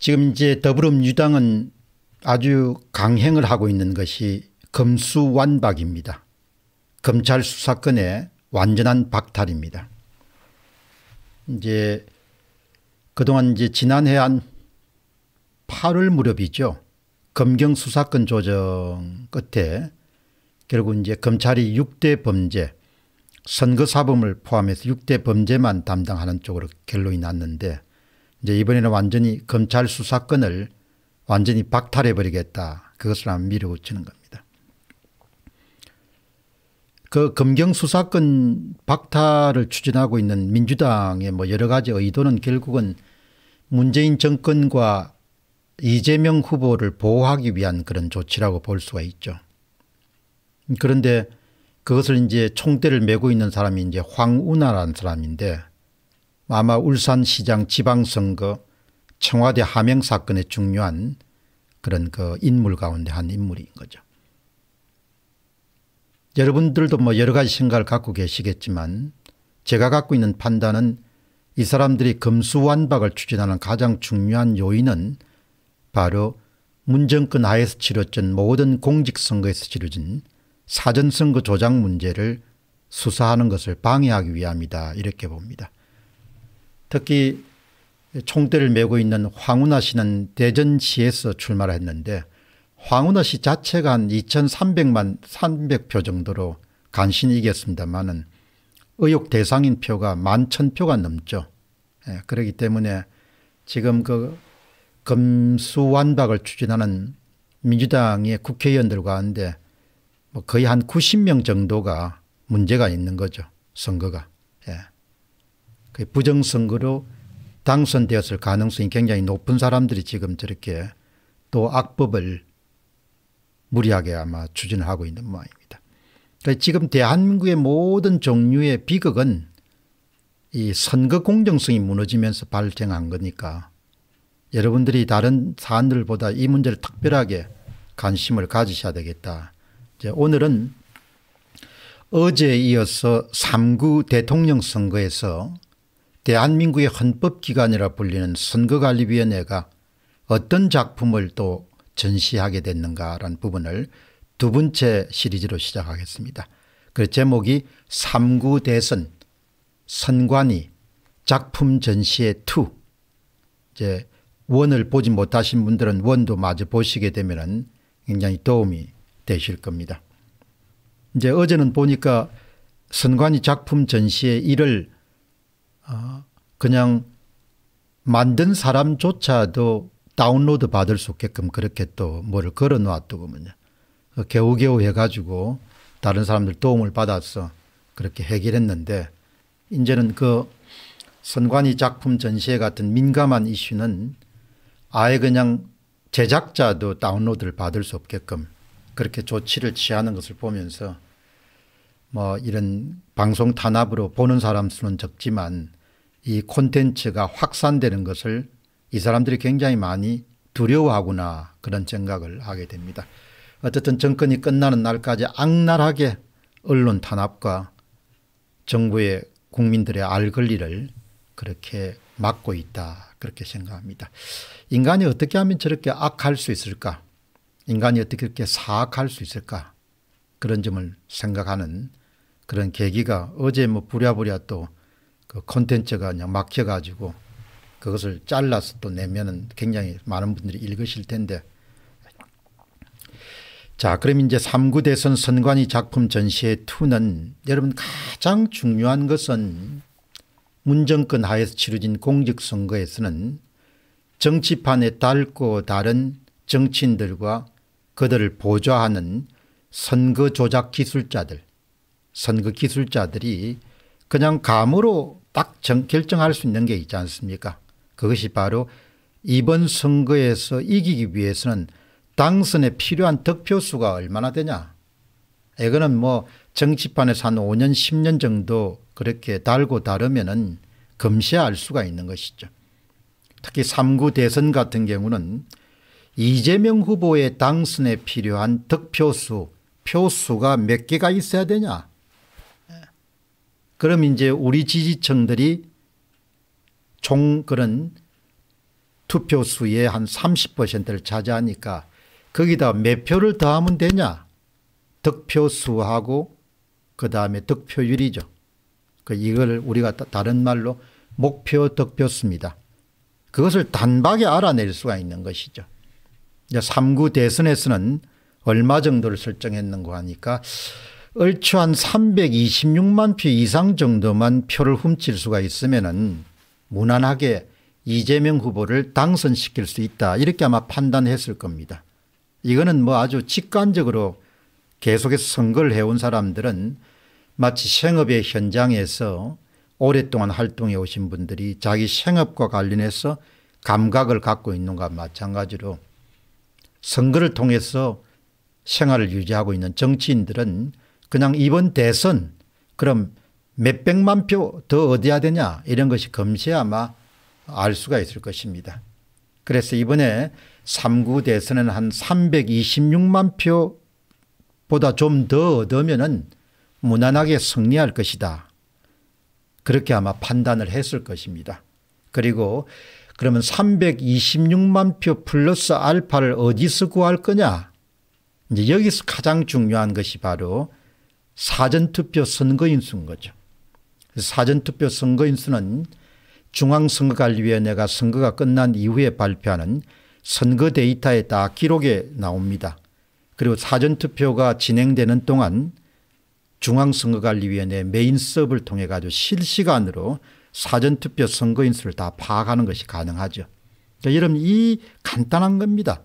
지금 이제 더불어민주당은 아주 강행을 하고 있는 것이 검수완박입니다. 검찰 수사권의 완전한 박탈입니다. 이제 그동안 이제 지난해 한 8월 무렵이죠. 검경 수사권 조정 끝에 결국 이제 검찰이 6대 범죄 선거사범을 포함해서 6대 범죄만 담당하는 쪽으로 결론이 났는데 이제 이번에는 완전히 검찰 수사권을 완전히 박탈해버리겠다. 그것을 한 밀어붙이는 겁니다. 그 검경 수사권 박탈을 추진하고 있는 민주당의 뭐 여러 가지 의도는 결국은 문재인 정권과 이재명 후보를 보호하기 위한 그런 조치라고 볼 수가 있죠. 그런데 그것을 이제 총대를 메고 있는 사람이 이제 황운하라는 사람인데 아마 울산시장 지방선거 청와대 하명 사건에 중요한 그런 그 인물 가운데 한 인물인 거죠. 여러분들도 뭐 여러 가지 생각을 갖고 계시겠지만 제가 갖고 있는 판단은 이 사람들이 금수완박을 추진하는 가장 중요한 요인은 바로 문정권 하에서 치러진 모든 공직선거에서 치러진 사전선거 조작 문제를 수사하는 것을 방해하기 위함이다 이렇게 봅니다. 특히 총대를 메고 있는 황운하 씨는 대전시에서 출마를 했는데 황운하 씨 자체가 한 2300만 300표 정도로 간신히 이겼습니다만은 의혹 대상인 표가 만 천표가 넘죠. 예, 그렇기 때문에 지금 그 검수완박을 추진하는 민주당의 국회의원들 가운데 뭐 거의 한 90명 정도가 문제가 있는 거죠. 선거가. 예. 부정선거로 당선되었을 가능성이 굉장히 높은 사람들이 지금 저렇게 또 악법을 무리하게 아마 추진을 하고 있는 모양입니다. 그러니까 지금 대한민국의 모든 종류의 비극은 이 선거 공정성이 무너지면서 발생한 거니까 여러분들이 다른 사안들보다 이 문제를 특별하게 관심을 가지셔야 되겠다. 오늘은 어제 이어서 3구 대통령 선거에서 대한민국의 헌법기관이라 불리는 선거관리위원회가 어떤 작품을 또 전시하게 됐는가라는 부분을 두 번째 시리즈로 시작하겠습니다. 그 제목이 3구 대선 선관위 작품 전시의2 이제 원을 보지 못하신 분들은 원도 마저 보시게 되면 굉장히 도움이 되실 겁니다. 이제 어제는 보니까 선관위 작품 전시의 1을 아, 그냥 만든 사람조차도 다운로드 받을 수 없게끔 그렇게 또 뭐를 걸어 놨더군요. 겨우겨우 그 해가지고 다른 사람들 도움을 받아서 그렇게 해결했는데 이제는 그 선관위 작품 전시회 같은 민감한 이슈는 아예 그냥 제작자도 다운로드를 받을 수 없게끔 그렇게 조치를 취하는 것을 보면서 뭐 이런 방송 탄압으로 보는 사람 수는 적지만 이 콘텐츠가 확산되는 것을 이 사람들이 굉장히 많이 두려워하구나 그런 생각을 하게 됩니다. 어쨌든 정권이 끝나는 날까지 악랄하게 언론 탄압과 정부의 국민들의 알 권리를 그렇게 막고 있다 그렇게 생각합니다. 인간이 어떻게 하면 저렇게 악할 수 있을까 인간이 어떻게 이렇게 사악할 수 있을까 그런 점을 생각하는 그런 계기가 어제 뭐 부랴부랴 또그 콘텐츠가 그냥 막혀가지고 그것을 잘라서 또 내면은 굉장히 많은 분들이 읽으실 텐데 자 그럼 이제 3구 대선 선관위 작품 전시회 투는 여러분 가장 중요한 것은 문정권 하에서 치러진 공직선거에서는 정치판에 닳고 다른 정치인들과 그들을 보좌하는 선거 조작 기술자들 선거 기술자들이 그냥 감으로 딱 정, 결정할 수 있는 게 있지 않습니까 그것이 바로 이번 선거에서 이기기 위해서는 당선에 필요한 득표수가 얼마나 되냐 이거는 뭐 정치판에서 한 5년 10년 정도 그렇게 달고 다르면은 금시야 수가 있는 것이죠. 특히 3구 대선 같은 경우는 이재명 후보의 당선에 필요한 득표수 표수가 몇 개가 있어야 되냐 그럼 이제 우리 지지층들이 총 그런 투표수의 한 30%를 차지하니까 거기다 몇 표를 더하면 되냐 득표수하고 그 다음에 득표율이죠. 그 이걸 우리가 다른 말로 목표 득표수입니다. 그것을 단박에 알아낼 수가 있는 것이죠. 이제 3구 대선에서는 얼마 정도를 설정했는고 하니까 얼추 한 326만 표 이상 정도만 표를 훔칠 수가 있으면은 무난하게 이재명 후보를 당선시킬 수 있다 이렇게 아마 판단했을 겁니다. 이거는 뭐 아주 직관적으로 계속해서 선거를 해온 사람들은 마치 생업의 현장에서 오랫동안 활동해 오신 분들이 자기 생업과 관련해서 감각을 갖고 있는가 마찬가지로 선거를 통해서 생활을 유지하고 있는 정치인들은 그냥 이번 대선 그럼 몇백만 표 더 얻어야 되냐 이런 것이 검시아마알 수가 있을 것입니다. 그래서 이번에 3구 대선은 한 326만 표보다 좀 더 얻으면 무난하게 승리할 것이다. 그렇게 아마 판단을 했을 것입니다. 그리고 그러면 326만 표 플러스 알파를 어디서 구할 거냐? 이제 여기서 가장 중요한 것이 바로 사전투표 선거인수인 거죠. 사전투표 선거인수는 중앙선거관리위원회가 선거가 끝난 이후에 발표하는 선거 데이터에 다 기록에 나옵니다. 그리고 사전투표가 진행되는 동안 중앙선거관리위원회 메인 서브를 통해 가지고 실시간으로 사전투표 선거인수를 다 파악하는 것이 가능하죠. 그러니까 여러분 이 간단한 겁니다.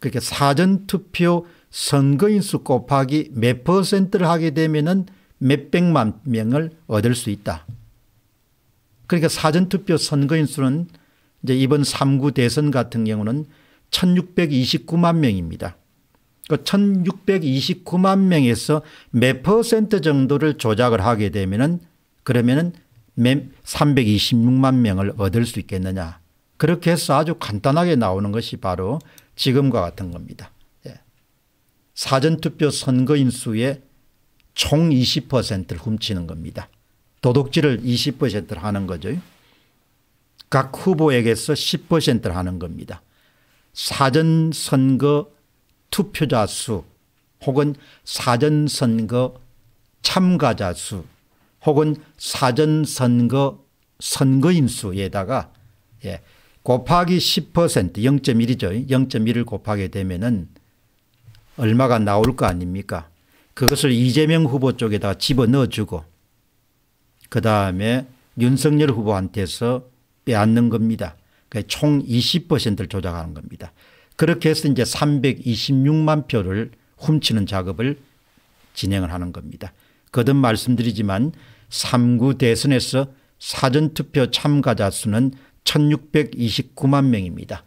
그렇게 사전투표 선거인 수 곱하기 몇 퍼센트를 하게 되면 몇백만 명을 얻을 수 있다. 그러니까 사전투표 선거인 수는 이제 이번 3구 대선 같은 경우는 1629만 명입니다. 그 1629만 명에서 몇 퍼센트 정도를 조작을 하게 되면 그러면은 326만 명을 얻을 수 있겠느냐. 그렇게 해서 아주 간단하게 나오는 것이 바로 지금과 같은 겁니다. 사전투표 선거인 수의 총 20%를 훔치는 겁니다. 도둑질을 20%를 하는 거죠. 각 후보에게서 10%를 하는 겁니다. 사전선거 투표자 수 혹은 사전선거 참가자 수 혹은 사전선거 선거인 수에다가 예, 곱하기 10% 0.1이죠. 0.1을 곱하게 되면 은 얼마가 나올 거 아닙니까? 그것을 이재명 후보 쪽에다 집어넣어주고 그 다음에 윤석열 후보한테서 빼앗는 겁니다. 총 20%를 조작하는 겁니다. 그렇게 해서 이제 326만 표를 훔치는 작업을 진행을 하는 겁니다. 거듭 말씀드리지만 3구 대선에서 사전투표 참가자 수는 1629만 명입니다.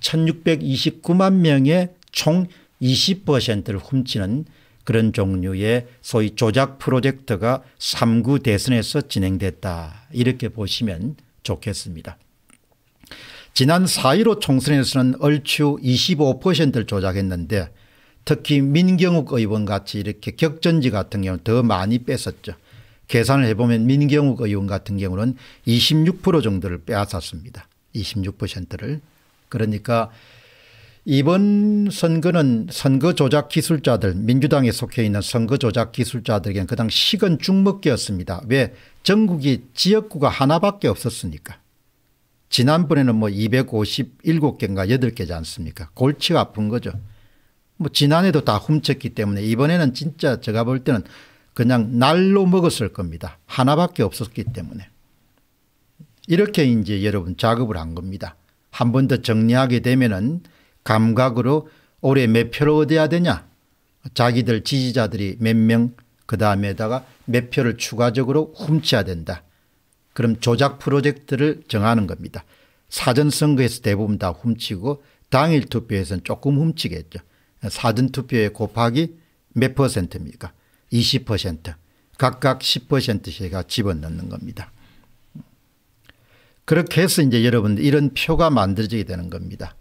1629만 명의 총 20%를 훔치는 그런 종류의 소위 조작 프로젝트가 3구 대선에서 진행됐다 이렇게 보시면 좋겠습니다. 지난 4.15 총선에서는 얼추 25%를 조작했는데 특히 민경욱 의원 같이 이렇게 격전지 같은 경우 더 많이 뺐었죠. 계산을 해보면 민경욱 의원 같은 경우는 26% 정도를 빼앗았습니다. 26%를. 그러니까 이번 선거는 선거 조작 기술자들 민주당에 속해 있는 선거 조작 기술자들에게는 그당 식은 죽먹기였습니다. 왜 전국이 지역구가 하나밖에 없었으니까. 지난번에는 뭐 257개인가 8개지 않습니까 골치가 아픈 거죠. 뭐 지난해도 다 훔쳤기 때문에 이번에는 진짜 제가 볼 때는 그냥 날로 먹었을 겁니다. 하나밖에 없었기 때문에. 이렇게 이제 여러분 작업을 한 겁니다. 한 번 더 정리하게 되면은 감각으로 올해 몇 표를 얻어야 되냐 자기들 지지자들이 몇 명 그 다음에다가 몇 표를 추가적으로 훔쳐야 된다. 그럼 조작 프로젝트를 정하는 겁니다. 사전선거에서 대부분 다 훔치고 당일 투표에서는 조금 훔치겠죠. 사전투표에 곱하기 몇 퍼센트입니까 20% 각각 1 0씩 집어넣는 겁니다. 그렇게 해서 이제 여러분 들 이런 표가 만들어지게 되는 겁니다.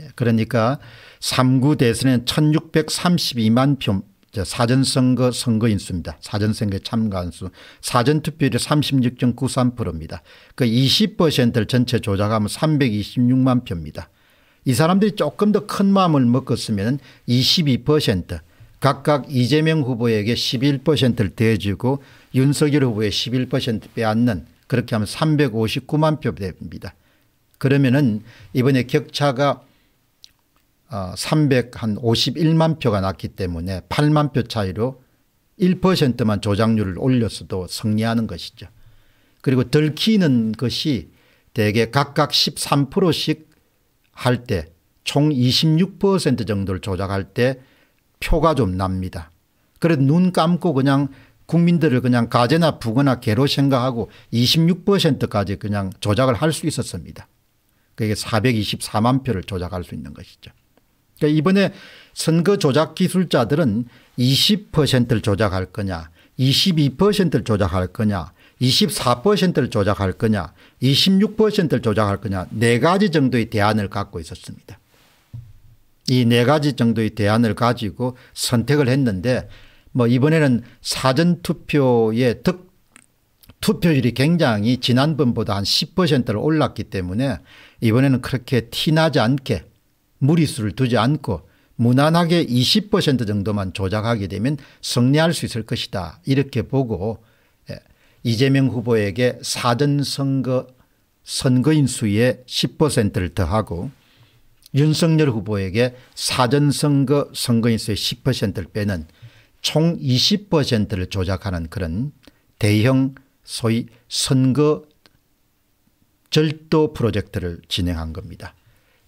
예, 그러니까 3구 대선에는 1632만 표 사전선거 선거인수입니다. 사전선거에 참가한 수. 사전투표율이 36.93%입니다. 그 20%를 전체 조작하면 326만 표입니다. 이 사람들이 조금 더 큰 마음을 먹었으면 22% 각각 이재명 후보에게 11%를 대주고 윤석열 후보에 11% 빼앗는 그렇게 하면 359만 표 됩니다. 그러면은 이번에 격차가 351만 어, 표가 났기 때문에 8만 표 차이로 1%만 조작률을 올렸어도 승리하는 것이죠. 그리고 들키는 것이 대개 각각 13%씩 할 때 총 26% 정도를 조작할 때 표가 좀 납니다. 그래서 눈 감고 그냥 국민들을 그냥 가재나 부거나 개로 생각하고 26%까지 그냥 조작을 할 수 있었습니다. 그게 424만 표를 조작할 수 있는 것이죠. 그러니까 이번에 선거 조작 기술자들은 20%를 조작할 거냐 22%를 조작할 거냐 24%를 조작할 거냐 26%를 조작할 거냐 4 가지 정도의 대안을 갖고 있었습니다. 이4 가지 정도의 대안을 가지고 선택을 했는데 뭐 이번에는 사전투표의 득 투표율이 굉장히 지난번보다 한 10%를 올랐기 때문에 이번에는 그렇게 티나지 않게 무리수를 두지 않고 무난하게 20% 정도만 조작하게 되면 승리할 수 있을 것이다 이렇게 보고 예, 이재명 후보에게 사전선거 선거인 수의 10%를 더하고 윤석열 후보에게 사전선거 선거인 수의 10%를 빼는 총 20%를 조작하는 그런 대형 소위 선거 절도 프로젝트를 진행한 겁니다.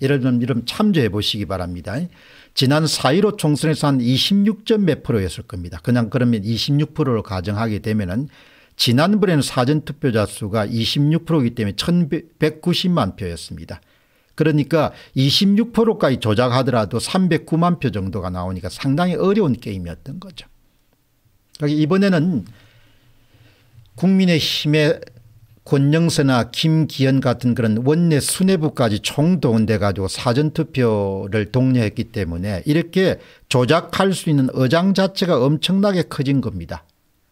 예를 들면 이름 참조해 보시기 바랍니다. 지난 4.15 총선에서 한 26점 몇 프로였을 겁니다. 그냥 그러면 26%를 가정하게 되면은 지난번에는 사전투표자 수가 26%이기 때문에 1190만 표였습니다. 그러니까 26%까지 조작하더라도 309만 표 정도가 나오니까 상당히 어려운 게임이었던 거죠. 그러니까 이번에는 국민의힘의 권영서나 김기현 같은 그런 원내 수뇌부까지 총동원돼 가지고 사전투표를 독려했기 때문에 이렇게 조작할 수 있는 어장 자체가 엄청나게 커진 겁니다.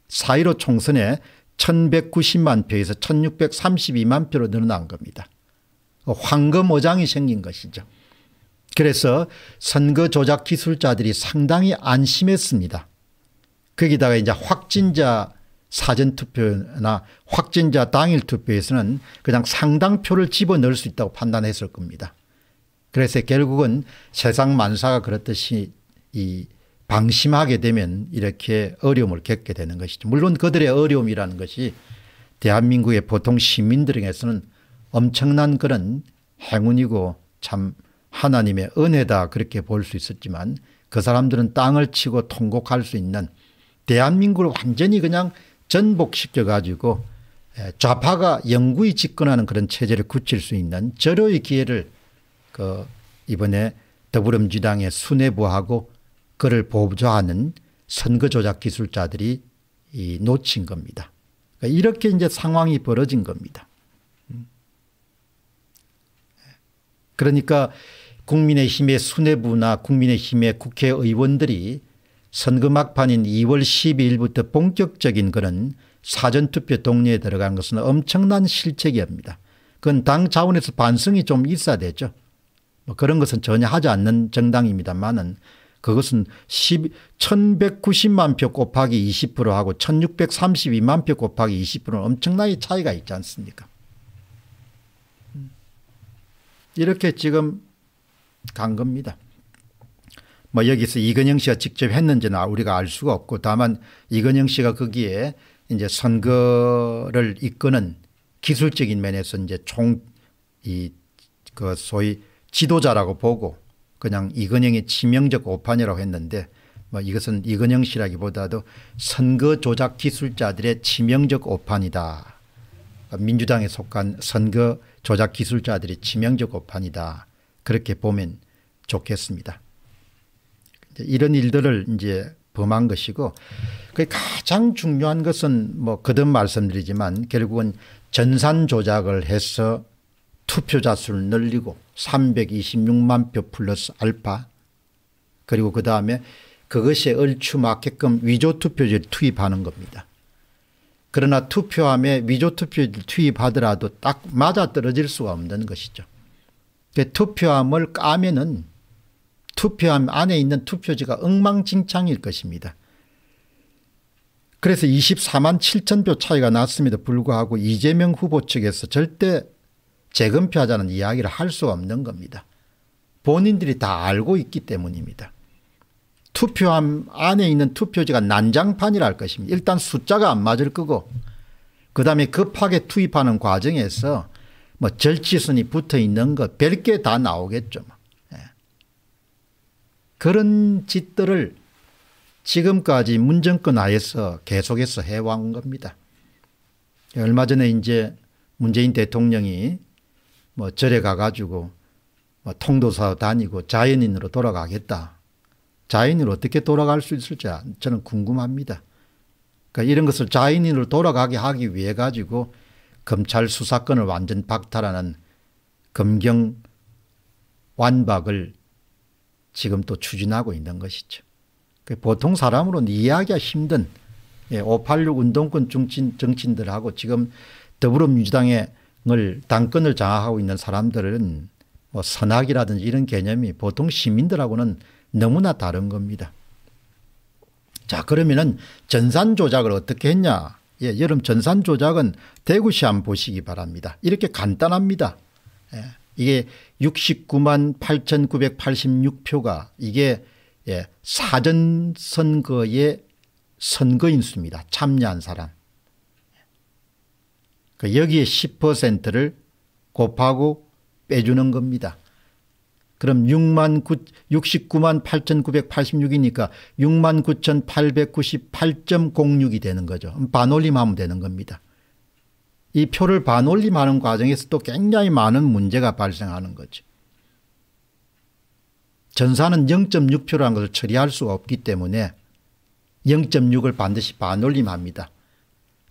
4.15 총선에 1190만 표에서 1632만 표로 늘어난 겁니다. 황금 어장이 생긴 것이죠. 그래서 선거 조작 기술자들이 상당히 안심했습니다. 거기다가 이제 확진자 사전투표나 확진자 당일 투표에서는 그냥 상당표를 집어넣을 수 있다고 판단했을 겁니다. 그래서 결국은 세상 만사가 그렇듯이 이 방심하게 되면 이렇게 어려움을 겪게 되는 것이죠. 물론 그들의 어려움이라는 것이 대한민국의 보통 시민들에게서는 엄청난 그런 행운이고 참 하나님의 은혜다 그렇게 볼 수 있었지만 그 사람들은 땅을 치고 통곡할 수 있는 대한민국을 완전히 그냥 전복시켜 가지고 좌파가 영구히 집권하는 그런 체제를 굳힐 수 있는 절호의 기회를 그 이번에 더불어민주당의 수뇌부하고 그를 보조하는 선거 조작 기술자들이 놓친 겁니다. 그러니까 이렇게 이제 상황이 벌어진 겁니다. 음. 그러니까 국민의힘의 수뇌부나 국민의힘의 국회의원들이 선거 막판인 2월 12일부터 본격적인 그런 사전투표 동료에 들어간 것은 엄청난 실책이옵니다. 그건 당 차원에서 반성이 좀 있어야 되죠. 뭐 그런 것은 전혀 하지 않는 정당입니다만은 그것은 1190만 표 곱하기 20% 하고 1632만 표 곱하기 20%는 엄청나게 차이가 있지 않습니까 음. 이렇게 지금 간 겁니다. 뭐 여기서 이건영 씨가 직접 했는지는 우리가 알 수가 없고 다만 이건영 씨가 거기에 이제 선거를 이끄는 기술적인 면에서 이제 총 이 그 소위 지도자라고 보고 그냥 이건영의 치명적 오판이라고 했는데 뭐 이것은 이건영 씨라기보다도 선거 조작 기술자들의 치명적 오판이다. 그러니까 민주당에 속한 선거 조작 기술자들의 치명적 오판이다. 그렇게 보면 좋겠습니다. 이런 일들을 이제 범한 것이고 그 가장 중요한 것은 뭐 거듭 말씀드리지만 결국은 전산 조작을 해서 투표자 수를 늘리고 326만 표 플러스 알파 그리고 그 다음에 그것에 얼추 맞게끔 위조 투표지를 투입하는 겁니다. 그러나 투표함에 위조 투표지를 투입하더라도 딱 맞아떨어질 수가 없는 것이죠. 그 투표함을 까면은 투표함 안에 있는 투표지가 엉망진창일 것입니다. 그래서 24만 7천 표 차이가 났음에도 불구하고 이재명 후보 측에서 절대 재검표하자는 이야기를 할 수 없는 겁니다. 본인들이 다 알고 있기 때문입니다. 투표함 안에 있는 투표지가 난장판이랄 것입니다. 일단 숫자가 안 맞을 거고 그다음에 급하게 투입하는 과정에서 뭐 절치선이 붙어 있는 것 별게 다 나오겠죠. 뭐. 그런 짓들을 지금까지 문정권 하에서 계속해서 해온 겁니다. 얼마 전에 이제 문재인 대통령이 뭐 절에 가가지고 뭐 통도사 다니고 자연인으로 돌아가겠다. 자연인으로 어떻게 돌아갈 수 있을지 저는 궁금합니다. 그러니까 이런 것을 자연인으로 돌아가게 하기 위해 가지고 검찰 수사권을 완전 박탈하는 검경 완박을 지금 또 추진하고 있는 것이죠. 그 보통 사람으로는 이해하기가 힘든 586 예, 운동권 정치 정치인들하고 지금 더불어민주당의 당권을 장악하고 있는 사람들은 뭐 선악이라든지 이런 개념이 보통 시민들하고는 너무나 다른 겁니다. 자 그러면은 전산 조작을 어떻게 했냐. 예, 여름 전산 조작은 대구시 한번 보시기 바랍니다. 이렇게 간단합니다. 예. 이게 69만 8,986표가 이게 예, 사전 선거의 선거인 수입니다. 참여한 사람. 그 여기에 10%를 곱하고 빼주는 겁니다. 그럼 6만 9, 69만 8,986이니까 6만 9,898.06이 되는 거죠. 반올림하면 되는 겁니다. 이 표를 반올림하는 과정에서 또 굉장히 많은 문제가 발생하는 거죠. 전사는 0.6표라는 것을 처리할 수가 없기 때문에 0.6을 반드시 반올림합니다.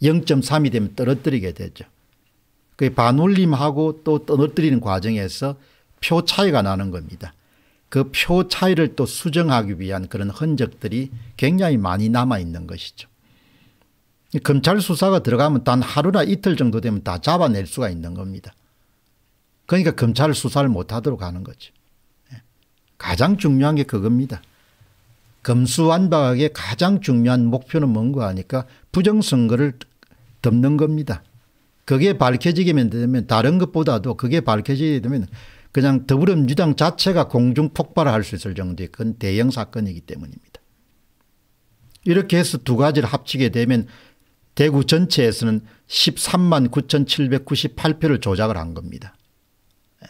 0.3이 되면 떨어뜨리게 되죠. 그 반올림하고 또 떨어뜨리는 과정에서 표 차이가 나는 겁니다. 그 표 차이를 또 수정하기 위한 그런 흔적들이 굉장히 많이 남아 있는 것이죠. 검찰 수사가 들어가면 단 하루나 이틀 정도 되면 다 잡아낼 수가 있는 겁니다. 그러니까 검찰 수사를 못하도록 하는 거죠. 예. 가장 중요한 게 그겁니다. 검수완박의 가장 중요한 목표는 뭔가 하니까 부정선거를 덮는 겁니다. 그게 밝혀지게 되면 다른 것보다도 그게 밝혀지게 되면 그냥 더불어민주당 자체가 공중폭발할 수 있을 정도의 그건 대형 사건이기 때문입니다. 이렇게 해서 두 가지를 합치게 되면 대구 전체에서는 13만 9,798표를 조작을 한 겁니다. 예.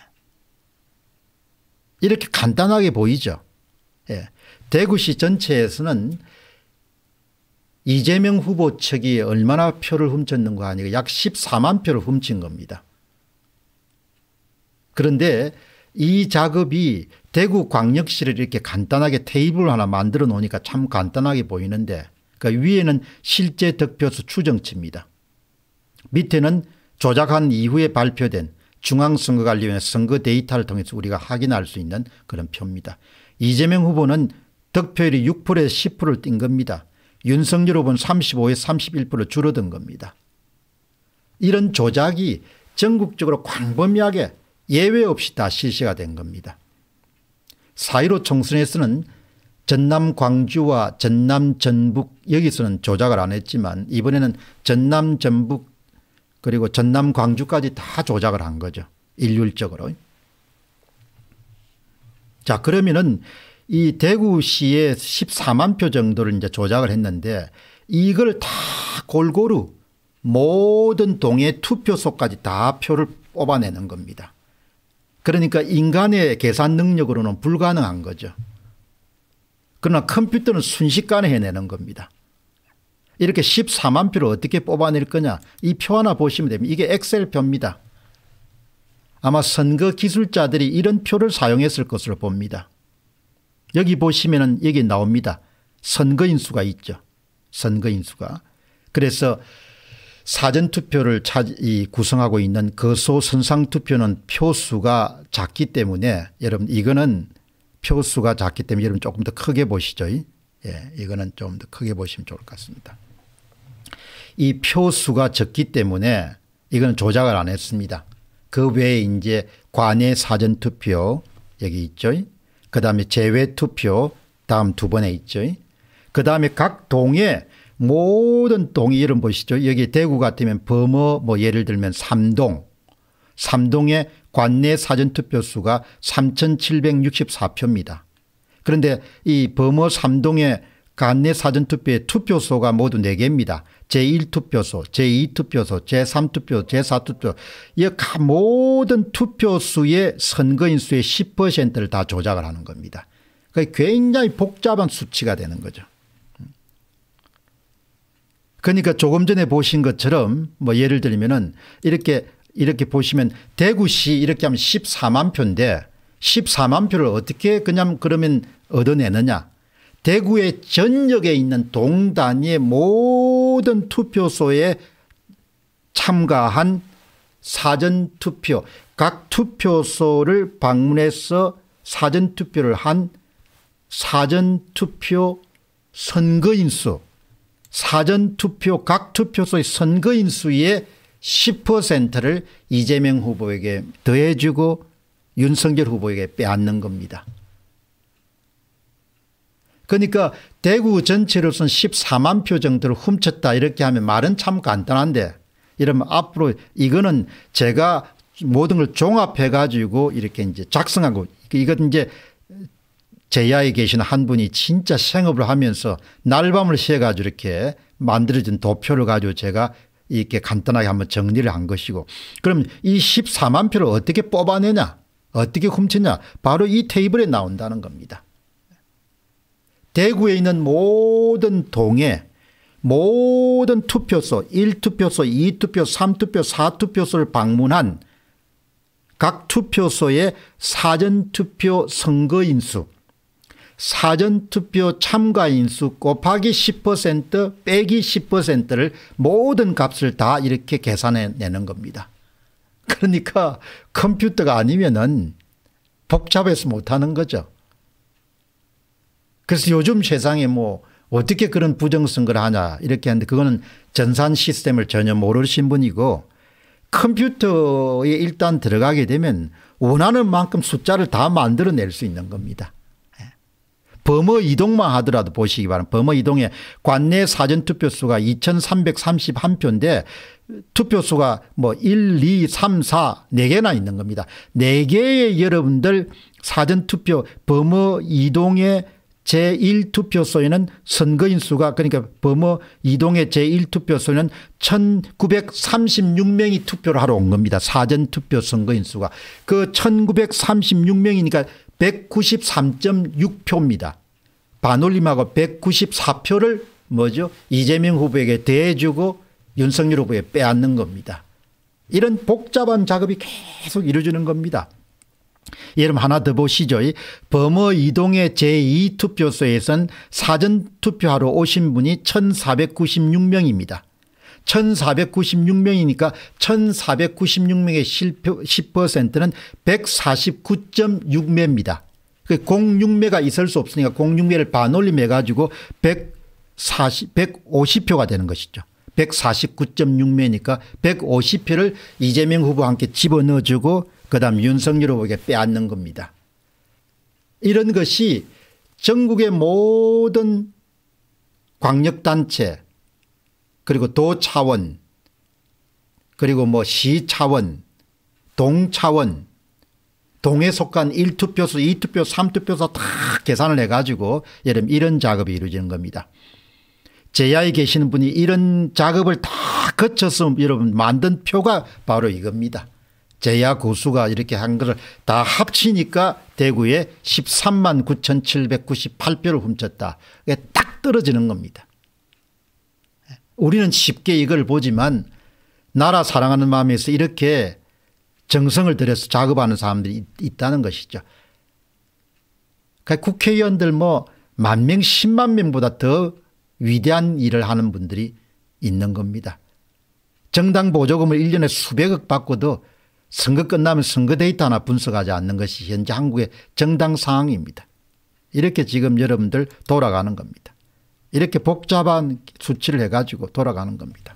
이렇게 간단하게 보이죠. 예. 대구시 전체에서는 이재명 후보 측이 얼마나 표를 훔쳤는가 하니까 약 14만 표를 훔친 겁니다. 그런데 이 작업이 대구 광역시를 이렇게 간단하게 테이블 하나 만들어 놓으니까 참 간단하게 보이는데 그 위에는 실제 득표수 추정치입니다. 밑에는 조작한 이후에 발표된 중앙선거관리위원회 선거 데이터를 통해서 우리가 확인할 수 있는 그런 표입니다. 이재명 후보는 득표율이 6%에 10%를 띈 겁니다. 윤석열 후보는 35에 31% 줄어든 겁니다. 이런 조작이 전국적으로 광범위하게 예외 없이 다 실시가 된 겁니다. 4.15 총선에서는 전남 광주와 전남 전북 여기서는 조작을 안 했지만 이번에는 전남 전북 그리고 전남 광주까지 다 조작을 한 거죠. 일률적으로. 자 그러면은 이 대구시에 14만 표 정도를 이제 조작을 했는데 이걸 다 골고루 모든 동의 투표소까지 다 표를 뽑아내는 겁니다. 그러니까 인간의 계산 능력으로는 불가능한 거죠. 그러나 컴퓨터는 순식간에 해내는 겁니다. 이렇게 14만 표를 어떻게 뽑아낼 거냐 이 표 하나 보시면 됩니다. 이게 엑셀 표입니다. 아마 선거 기술자들이 이런 표를 사용했을 것으로 봅니다. 여기 보시면 여기 나옵니다. 선거인수가 있죠. 선거인수가. 그래서 사전투표를 구성하고 있는 거소선상투표는 표수가 작기 때문에 여러분 이거는 표수가 작기 때문에 여러분 조금 더 크게 보시죠. 예, 이거는 좀 더 크게 보시면 좋을 것 같습니다. 이 표수가 적기 때문에 이건 조작을 안 했습니다. 그 외에 이제 관외 사전 투표 여기 있죠. 그 다음에 제외 투표 다음 두 번에 있죠. 그 다음에 각 동에 모든 동이 이름 보시죠. 여기 대구 같으면 범어 뭐 예를 들면 삼동, 삼동에 관내 사전투표수가 3764표입니다. 그런데 이 범어 3동의 관내 사전투표의 투표소가 모두 4개입니다. 제1투표소, 제2투표소, 제3투표, 제4투표 이 모든 투표수의 선거인수의 10%를 다 조작을 하는 겁니다. 굉장히 복잡한 수치가 되는 거죠. 그러니까 조금 전에 보신 것처럼 뭐 예를 들면은 이렇게 이렇게 보시면 대구시 이렇게 하면 14만 표인데 14만 표를 어떻게 그냥 그러면 얻어내느냐 대구의 전역에 있는 동단위의 모든 투표소에 참가한 사전투표 각 투표소를 방문해서 사전투표를 한 사전투표 선거인수 사전투표 각 투표소의 선거인수에 10%를 이재명 후보에게 더해주고 윤석열 후보에게 빼앗는 겁니다. 그러니까 대구 전체로선 14만 표 정도를 훔쳤다 이렇게 하면 말은 참 간단한데 이러면 앞으로 이거는 제가 모든 걸 종합해 가지고 이렇게 이제 작성하고 이건 이제 제야에 계시한 분이 진짜 생업을 하면서 날밤을 새가지고 이렇게 만들어진 도표를 가지고 제가 이렇게 간단하게 한번 정리를 한 것이고 그럼 이 14만 표를 어떻게 뽑아내냐 어떻게 훔치냐 바로 이 테이블에 나온다는 겁니다. 대구에 있는 모든 동에 모든 투표소 1투표소 2투표 3투표 4투표소를 방문한 각 투표소의 사전투표 선거인수 사전투표 참가 인수 곱하기 10% 빼기 10%를 모든 값을 다 이렇게 계산해 내는 겁니다. 그러니까 컴퓨터가 아니면은 복잡해서 못하는 거죠. 그래서 요즘 세상에 뭐 어떻게 그런 부정선거를 하냐 이렇게 하는데 그거는 전산 시스템을 전혀 모르신 분이고 컴퓨터에 일단 들어가게 되면 원하는 만큼 숫자를 다 만들어낼 수 있는 겁니다. 범어 이동만 하더라도 보시기 바랍니다. 범어 이동에 관내 사전투표수가 2331표인데 투표수가 뭐 1, 2, 3, 4, 4개나 있는 겁니다. 4개의 여러분들 사전투표 범어 이동의 제1투표소에는 선거인 수가 그러니까 범어 이동의 제1투표소는 1936명이 투표를 하러 온 겁니다. 사전투표 선거인 수가. 그 1936명이니까 193.6표입니다. 반올림하고 194표를 뭐죠? 이재명 후보에게 대주고 윤석열 후보에 빼앗는 겁니다. 이런 복잡한 작업이 계속 이루어지는 겁니다. 예를 하나 더 보시죠. 범어 이동의 제2투표소에선 사전투표하러 오신 분이 1496명입니다. 1,496명이니까 1,496명의 실패 10%는 149.6매입니다. 그 06매가 있을 수 없으니까 06매를 반올림해 가지고 140, 150표가 되는 것이죠. 149.6매니까 150표를 이재명 후보 와 함께 집어넣어주고 그다음 윤석열 후보에게 빼앗는 겁니다. 이런 것이 전국의 모든 광역단체 그리고 도 차원 그리고 뭐 시 차원 동 차원 동에 속한 1투표수 2투표 수 3투표수 다 계산을 해가지고 예를 이런 작업이 이루어지는 겁니다. 제야에 계시는 분이 이런 작업을 다 거쳐서 여러분 만든 표가 바로 이겁니다. 제야 고수가 이렇게 한 것을 다 합치니까 대구에 13만 9,798표를 훔쳤다. 그게 딱 떨어지는 겁니다. 우리는 쉽게 이걸 보지만 나라 사랑하는 마음에서 이렇게 정성을 들여서 작업하는 사람들이 있, 다는 것이죠. 그 국회의원들 뭐 만 명, 십만 명보다 더 위대한 일을 하는 분들이 있는 겁니다. 정당 보조금을 1년에 수백억 받고도 선거 끝나면 선거 데이터 하나 분석하지 않는 것이 현재 한국의 정당 상황입니다. 이렇게 지금 여러분들 돌아가는 겁니다. 이렇게 복잡한 수치를 해가지고 돌아가는 겁니다.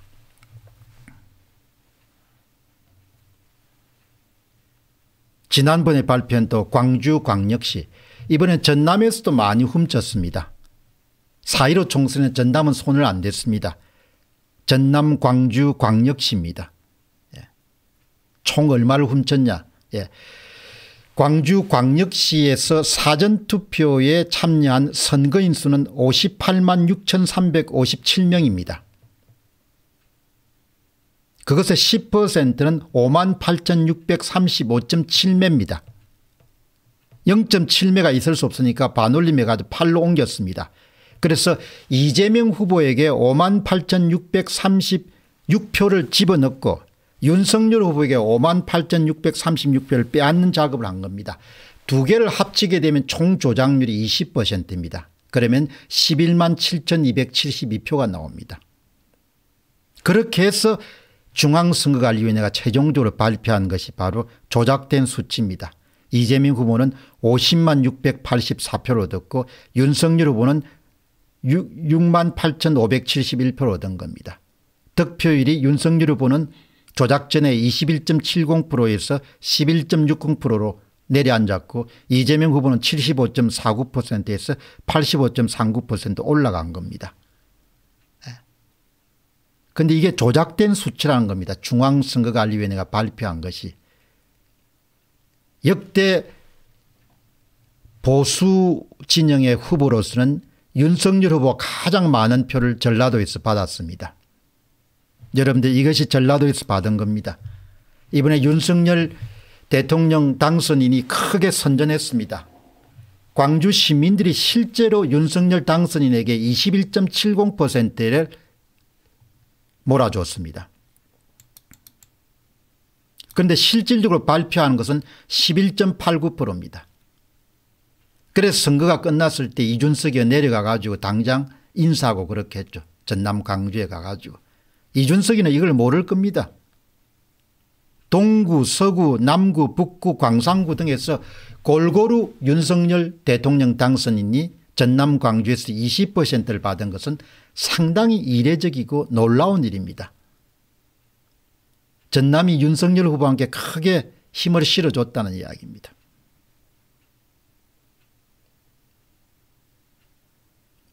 지난번에 발표한 또 광주광역시 이번엔 전남에서도 많이 훔쳤습니다. 4.15 총선에 전남은 손을 안 댔습니다. 전남 광주광역시입니다. 예. 총 얼마를 훔쳤냐. 예. 광주광역시에서 사전투표에 참여한 선거인 수는 58만 6,357명입니다. 그것의 10%는 5만 8,635.7매입니다. 0.7매가 있을 수 없으니까 반올림해가지고 8로 옮겼습니다. 그래서 이재명 후보에게 5만 8,636표를 집어넣고 윤석열 후보에게 5만 8,636표를 빼앗는 작업을 한 겁니다. 두 개를 합치게 되면 총 조작률이 20%입니다. 그러면 11만 7,272표가 나옵니다. 그렇게 해서 중앙선거관리위원회가 최종적으로 발표한 것이 바로 조작된 수치입니다. 이재명 후보는 50만 684표를 얻었고 윤석열 후보는 6, 만 8,571표를 얻은 겁니다. 득표율이 윤석열 후보는 조작 전에 21.70%에서 11.60%로 내려앉았고 이재명 후보는 75.49%에서 85.39% 올라간 겁니다. 그런데 예. 이게 조작된 수치라는 겁니다. 중앙선거관리위원회가 발표한 것이 역대 보수 진영의 후보로서는 윤석열 후보가 가장 많은 표를 전라도에서 받았습니다. 여러분들 이것이 전라도에서 받은 겁니다. 이번에 윤석열 대통령 당선인이 크게 선전했습니다. 광주 시민들이 실제로 윤석열 당선인에게 21.70%를 몰아줬습니다. 그런데 실질적으로 발표한 것은 11.89%입니다. 그래서 선거가 끝났을 때 이준석이 내려가 가지고 당장 인사하고 그렇게 했죠. 전남 광주에 가 가지고. 이준석이는 이걸 모를 겁니다. 동구, 서구, 남구, 북구, 광산구 등에서 골고루 윤석열 대통령 당선인이 전남 광주에서 20%를 받은 것은 상당히 이례적이고 놀라운 일입니다. 전남이 윤석열 후보한테 크게 힘을 실어줬다는 이야기입니다.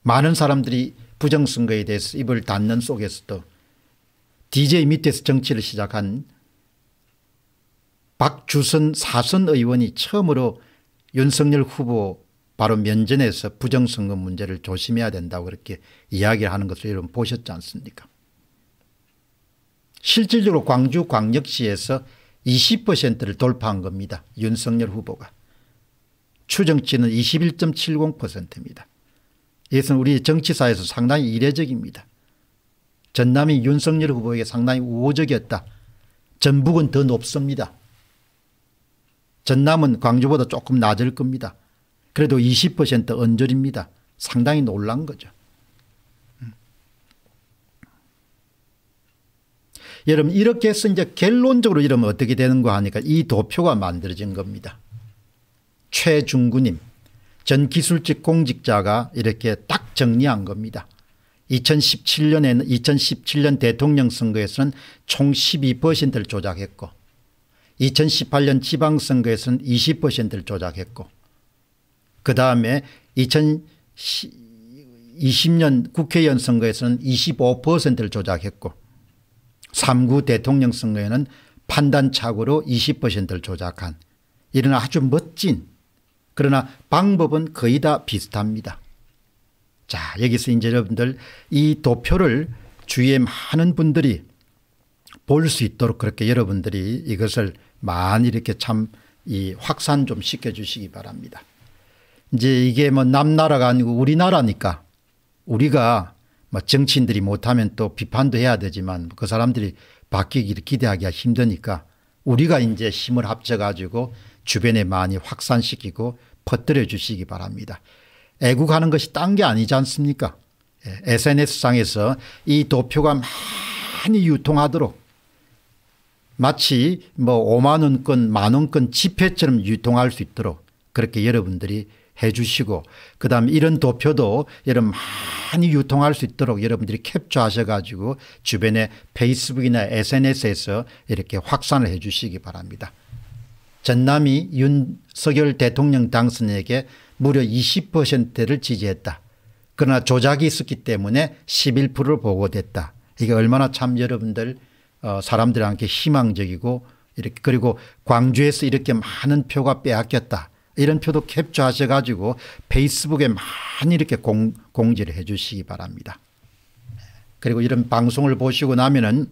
많은 사람들이 부정선거에 대해서 입을 닫는 속에서도 DJ 밑에서 정치를 시작한 박주선 사선 의원이 처음으로 윤석열 후보 바로 면전에서 부정선거 문제를 조심해야 된다고 그렇게 이야기를 하는 것을 여러분 보셨지 않습니까 실질적으로 광주광역시에서 20%를 돌파한 겁니다. 윤석열 후보가. 추정치는 21.70%입니다. 이것은 우리 정치사에서 상당히 이례적입니다. 전남이 윤석열 후보에게 상당히 우호적이었다. 전북은 더 높습니다. 전남은 광주보다 조금 낮을 겁니다. 그래도 20% 언저리입니다. 상당히 놀란 거죠. 음. 여러분 이렇게 해서 이제 결론적으로 이러면 어떻게 되는가 하니까 이 도표가 만들어진 겁니다. 최중구님 전 기술직 공직자가 이렇게 딱 정리한 겁니다. 2017년에 2017년 대통령 선거에서는 총 12%를 조작했고 2018년 지방선거에서는 20%를 조작했고 그 다음에 2020년 국회의원 선거에서는 25%를 조작했고 3구 대통령 선거에는 판단착오로 20%를 조작한 이런 아주 멋진 그러나 방법은 거의 다 비슷합니다. 자, 여기서 이제 여러분들 이 도표를 주위에 많은 분들이 볼 수 있도록 그렇게 여러분들이 이것을 많이 이렇게 참 이 확산 좀 시켜주시기 바랍니다. 이제 이게 뭐 남나라가 아니고 우리나라니까 우리가 뭐 정치인들이 못하면 또 비판도 해야 되지만 그 사람들이 바뀌기를 기대하기가 힘드니까 우리가 이제 힘을 합쳐가지고 주변에 많이 확산시키고 퍼뜨려 주시기 바랍니다. 애국하는 것이 딴 게 아니지 않습니까? SNS상에서 예, 이 도표가 많이 유통하도록 마치 뭐 5만 원권 만 원권 지폐처럼 유통할 수 있도록 그렇게 여러분들이 해 주시고 그다음 이런 도표도 여러분 많이 유통할 수 있도록 여러분들이 캡처하셔 가지고 주변에 페이스북이나 SNS에서 이렇게 확산을 해 주시기 바랍니다. 전남이 윤석열 대통령 당선에게 무려 20%를 지지했다. 그러나 조작이 있었기 때문에 11%를 보고됐다. 이게 얼마나 참 여러분들 어, 사람들한테 희망적이고 이렇게 그리고 광주에서 이렇게 많은 표가 빼앗겼다. 이런 표도 캡처하셔 가지고 페이스북에 많이 이렇게 공, 공지를 해 주시기 바랍니다. 그리고 이런 방송을 보시고 나면은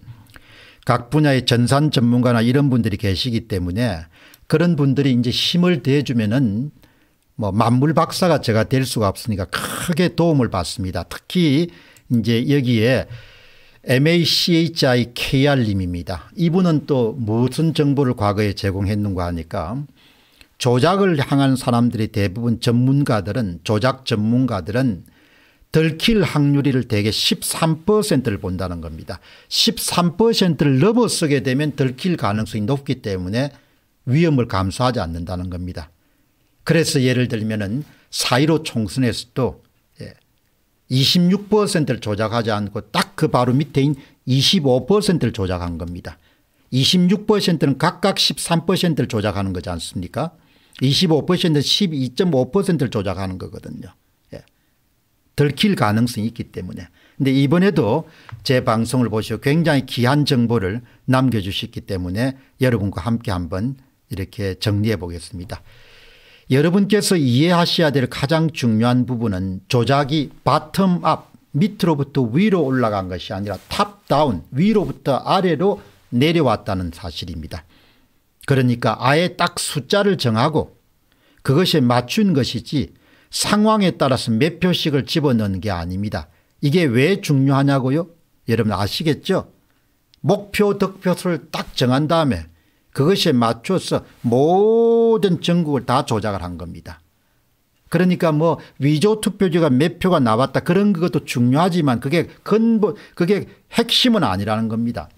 각 분야의 전산 전문가나 이런 분들이 계시기 때문에 그런 분들이 이제 힘을 대주면은 뭐 만물 박사가 제가 될 수가 없으니까 크게 도움을 받습니다. 특히 이제 여기에 MACHIKR님입니다. 이분은 또 무슨 정보를 과거에 제공했는가 하니까 조작을 향한 사람들이 대부분 전문가들은 조작 전문가들은 들킬 확률을 대개 13%를 본다는 겁니다. 13%를 넘어서게 되면 들킬 가능성이 높기 때문에 위험을 감수하지 않는다는 겁니다. 그래서 예를 들면은 4.15 총선에서도 26%를 예, 조작하지 않고 딱 그 바로 밑에인 25%를 조작한 겁니다. 26%는 각각 13%를 조작하는 거지 않습니까 25%는 12.5%를 조작하는 거거든요. 예. 들킬 가능성이 있기 때문에. 근데 이번에도 제 방송을 보시고 굉장히 귀한 정보를 남겨주셨기 때문에 여러분과 함께 한번 이렇게 정리해 보겠습니다. 여러분께서 이해하셔야 될 가장 중요한 부분은 조작이 바텀업 밑으로부터 위로 올라간 것이 아니라 탑다운 위로부터 아래로 내려왔다는 사실입니다. 그러니까 아예 딱 숫자를 정하고 그것에 맞춘 것이지 상황에 따라서 몇 표씩을 집어넣는게 아닙니다. 이게 왜 중요하냐고요? 여러분 아시겠죠? 목표 득표수를 딱 정한 다음에 그것에 맞춰서 모든 전국을 다 조작을 한 겁니다. 그러니까 뭐 위조 투표지가 몇 표가 나왔다 그런 것도 중요하지만 그게 근본 그게 핵심은 아니라는 겁니다.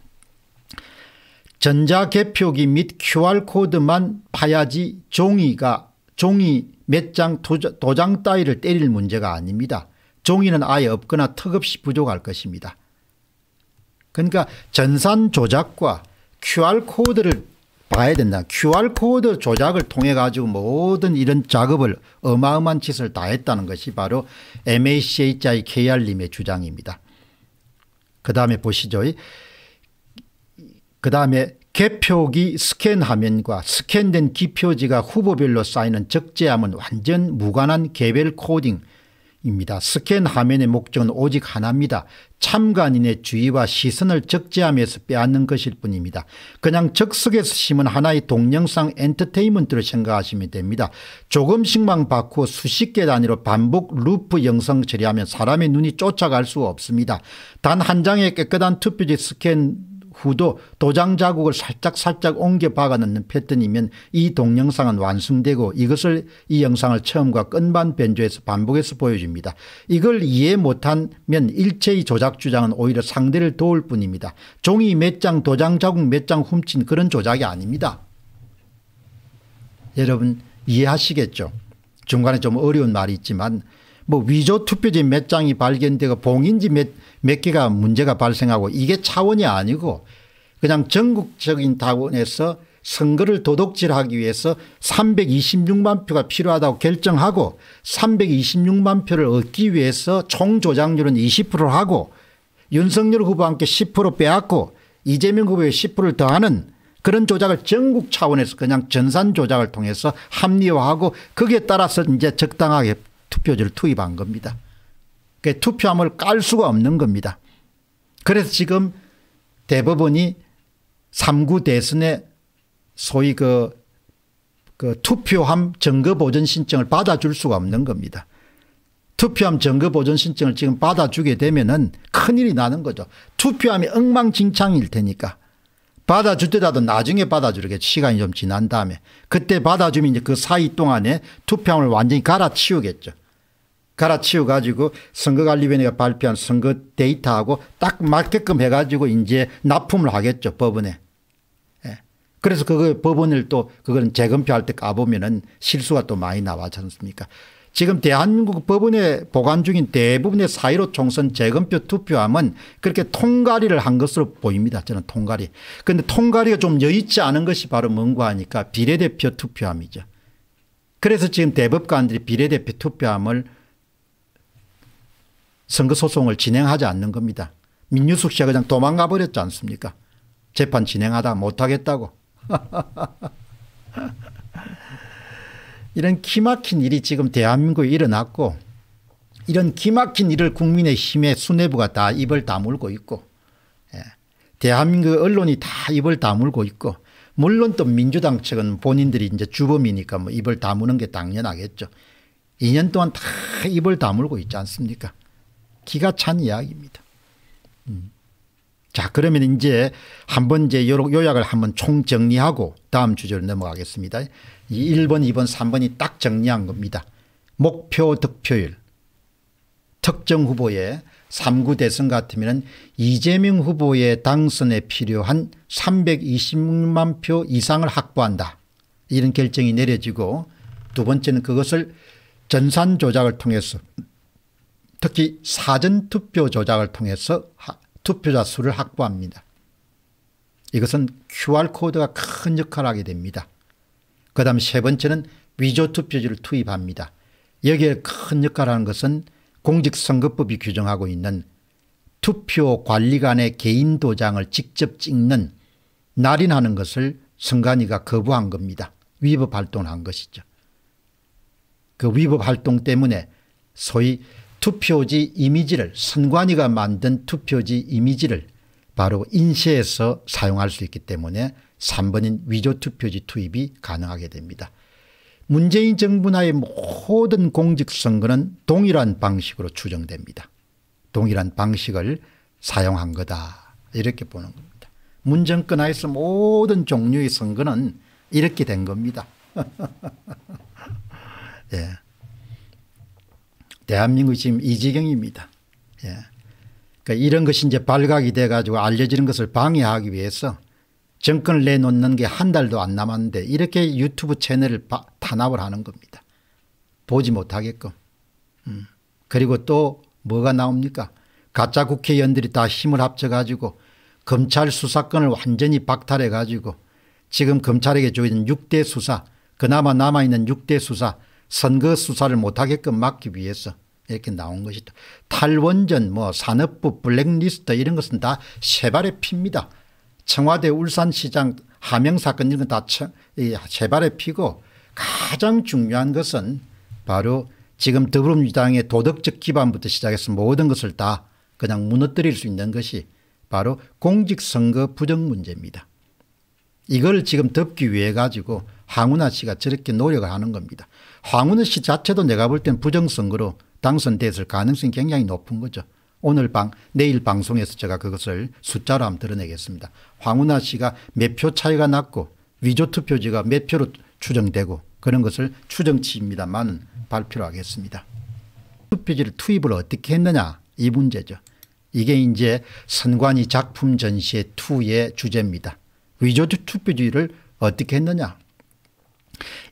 전자개표기 및 QR코드만 파야지 종이가 종이 몇 장 도장 따위를 때릴 문제가 아닙니다. 종이는 아예 없거나 턱없이 부족할 것입니다. 그러니까 전산 조작과 QR코드를 봐야 된다. QR코드 조작을 통해 가지고 모든 이런 작업을 어마어마한 짓을 다 했다는 것이 바로 m a h i k r 님의 주장입니다. 그 다음에 보시죠. 그 다음에 개표기 스캔 화면과 스캔된 기표지가 후보별로 쌓이는 적재함은 완전 무관한 개별 코딩 입니다. 스캔 화면의 목적은 오직 하나입니다. 참관인의 주의와 시선을 적재함에서 빼앗는 것일 뿐입니다. 그냥 적석에서 심은 하나의 동영상 엔터테인먼트를 생각하시면 됩니다. 조금씩만 바꾸어 수십 개 단위로 반복 루프 영상 처리하면 사람의 눈이 쫓아갈 수 없습니다. 단 한 장의 깨끗한 투표지 스캔 후도 도장 자국을 살짝살짝 옮겨 박아넣는 패턴이면 이 동영상은 완성되고 이것을 이 영상을 처음과 끝만 변조해서 반복해서 보여줍니다. 이걸 이해 못하면 일체의 조작 주장은 오히려 상대를 도울 뿐입니다. 종이 몇 장 도장 자국 몇 장 훔친 그런 조작이 아닙니다. 여러분 이해하시겠죠? 중간에 좀 어려운 말이 있지만 뭐 위조 투표지 몇 장이 발견되고 봉인지 몇, 몇 개가 문제가 발생하고 이게 차원이 아니고 그냥 전국적인 다원에서 선거를 도둑질하기 위해서 326만 표가 필요하다고 결정하고 326만 표를 얻기 위해서 총 조작률은 20%를 하고 윤석열 후보와 함께 10% 빼앗고 이재명 후보의 10%를 더하는 그런 조작을 전국 차원에서 그냥 전산 조작을 통해서 합리화하고 거기에 따라서 이제 적당하게 투표지를 투입한 겁니다. 그러 투표함을 깔 수가 없는 겁니다. 그래서 지금 대법원이 3구 대선에 소위 그, 그 투표함 증거보전 신청을 받아줄 수가 없는 겁니다. 투표함 증거보전 신청을 지금 받아주게 되면은 큰일이 나는 거죠. 투표함이 엉망진창일 테니까. 받아줄때라도 나중에 받아주겠죠. 시간이 좀 지난 다음에. 그때 받아주면 이제 그 사이 동안에 투표함을 완전히 갈아치우겠죠. 갈아치워 가지고 선거관리위원회가 발표한 선거 데이터하고 딱 맞게끔 해 가지고 이제 납품을 하겠죠 법원에. 예. 그래서 그거 법원을 또그거는 재검표할 때 까보면은 실수가 또 많이 나왔지 않습니까 지금 대한민국 법원에 보관 중인 대부분의 사1로 총선 재검표 투표함은 그렇게 통가리를 한 것으로 보입니다. 저는 통가리. 그런데 통가리가 좀 여의치 않은 것이 바로 뭔가 하니까 비례대표 투표함이죠. 그래서 지금 대법관들이 비례대표 투표함을 선거소송을 진행하지 않는 겁니다. 민유숙 씨가 그냥 도망가 버렸지 않습니까? 재판 진행하다 못하겠다고. 이런 기막힌 일이 지금 대한민국에 일어났고 이런 기막힌 일을 국민의힘의 수뇌부가 다 입을 다물고 있고 예. 대한민국 언론이 다 입을 다물고 있고 물론 또 민주당 측은 본인들이 이제 주범이니까 뭐 입을 다무는 게 당연하겠죠. 2년 동안 다 입을 다물고 있지 않습니까? 기가 찬 이야기입니다. 음. 자 그러면 이제 한 번 이제 요약을 한번 총정리하고 다음 주제로 넘어가겠습니다. 이 1번 2번 3번이 딱 정리한 겁니다. 목표 득표율 특정 후보의 3구 대선 같으면 이재명 후보의 당선에 필요한 320만 표 이상을 확보한다. 이런 결정이 내려지고 두 번째는 그것을 전산 조작을 통해서 특히 사전투표 조작을 통해서 투표자 수를 확보합니다. 이것은 QR코드가 큰 역할을 하게 됩니다. 그 다음 세 번째는 위조투표지를 투입합니다. 여기에 큰 역할을 하는 것은 공직선거법이 규정하고 있는 투표관리관의 개인 도장을 직접 찍는 날인하는 것을 선관위가 거부한 겁니다. 위법 활동을 한 것이죠. 그 위법 활동 때문에 소위 투표지 이미지를 선관위가 만든 투표지 이미지를 바로 인쇄해서 사용할 수 있기 때문에 3번인 위조투표지 투입이 가능하게 됩니다. 문재인 정부 나의 모든 공직선거는 동일한 방식으로 추정됩니다. 동일한 방식을 사용한 거다 이렇게 보는 겁니다. 문정권 하에서 모든 종류의 선거는 이렇게 된 겁니다. 예. 대한민국이 지금 이 지경입니다. 예. 그러니까 이런 것이 이제 발각이 돼 가지고 알려지는 것을 방해하기 위해서 정권을 내놓는 게 한 달도 안 남았는데 이렇게 유튜브 채널을 바, 탄압을 하는 겁니다. 보지 못하게끔. 음. 그리고 또 뭐가 나옵니까? 가짜 국회의원들이 다 힘을 합쳐가지고 검찰 수사권을 완전히 박탈해가지고 지금 검찰에게 주어진 6대 수사 그나마 남아있는 6대 수사 선거 수사를 못하게끔 막기 위해서 이렇게 나온 것이다. 탈원전 뭐 산업부 블랙리스트 이런 것은 다 세발의 피입니다. 청와대 울산시장 하명사건 이런 건 다 세발의 피고 가장 중요한 것은 바로 지금 더불어민주당의 도덕적 기반부터 시작해서 모든 것을 다 그냥 무너뜨릴 수 있는 것이 바로 공직선거 부정 문제입니다. 이걸 지금 덮기 위해 가지고 항우나 씨가 저렇게 노력을 하는 겁니다. 황운우 씨 자체도 내가 볼 땐 부정선거로 당선됐을 가능성이 굉장히 높은 거죠. 오늘 방 내일 방송에서 제가 그것을 숫자로 한번 드러내겠습니다. 황운하 씨가 몇 표 차이가 났고 위조 투표지가 몇 표로 추정되고 그런 것을 추정치입니다만 발표를 하겠습니다. 투표지를 투입을 어떻게 했느냐 이 문제죠. 이게 이제 선관위 작품 전시의 투의 주제입니다. 위조 투표지를 어떻게 했느냐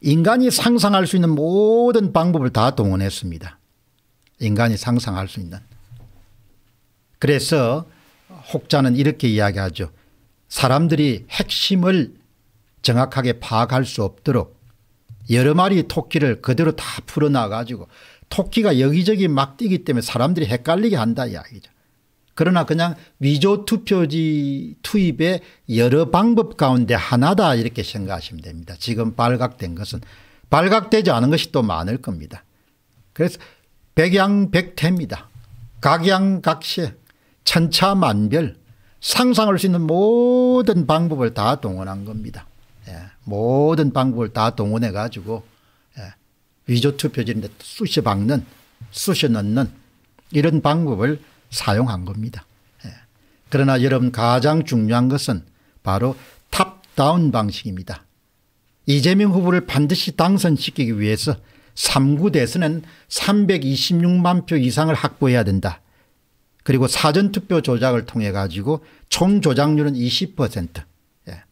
인간이 상상할 수 있는 모든 방법을 다 동원했습니다. 인간이 상상할 수 있는. 그래서 혹자는 이렇게 이야기하죠. 사람들이 핵심을 정확하게 파악할 수 없도록 여러 마리 토끼를 그대로 다 풀어놔 가지고 토끼가 여기저기 막 뛰기 때문에 사람들이 헷갈리게 한다 이야기죠. 그러나 그냥 위조 투표지 투입의 여러 방법 가운데 하나다 이렇게 생각하시면 됩니다. 지금 발각된 것은 발각되지 않은 것이 또 많을 겁니다. 그래서 백양백태입니다. 각양각시 천차만별 상상할 수 있는 모든 방법을 다 동원한 겁니다. 예, 모든 방법을 다 동원해 가지고 예, 위조 투표지인데 쑤셔 박는 쑤셔 넣는 이런 방법을 사용한 겁니다. 예. 그러나 여러분 가장 중요한 것은 바로 탑다운 방식입니다. 이재명 후보를 반드시 당선시키기 위해서 3구 대선은 326만 표 이상을 확보해야 된다. 그리고 사전투표 조작을 통해 가지고 총 조작률은 20% 예.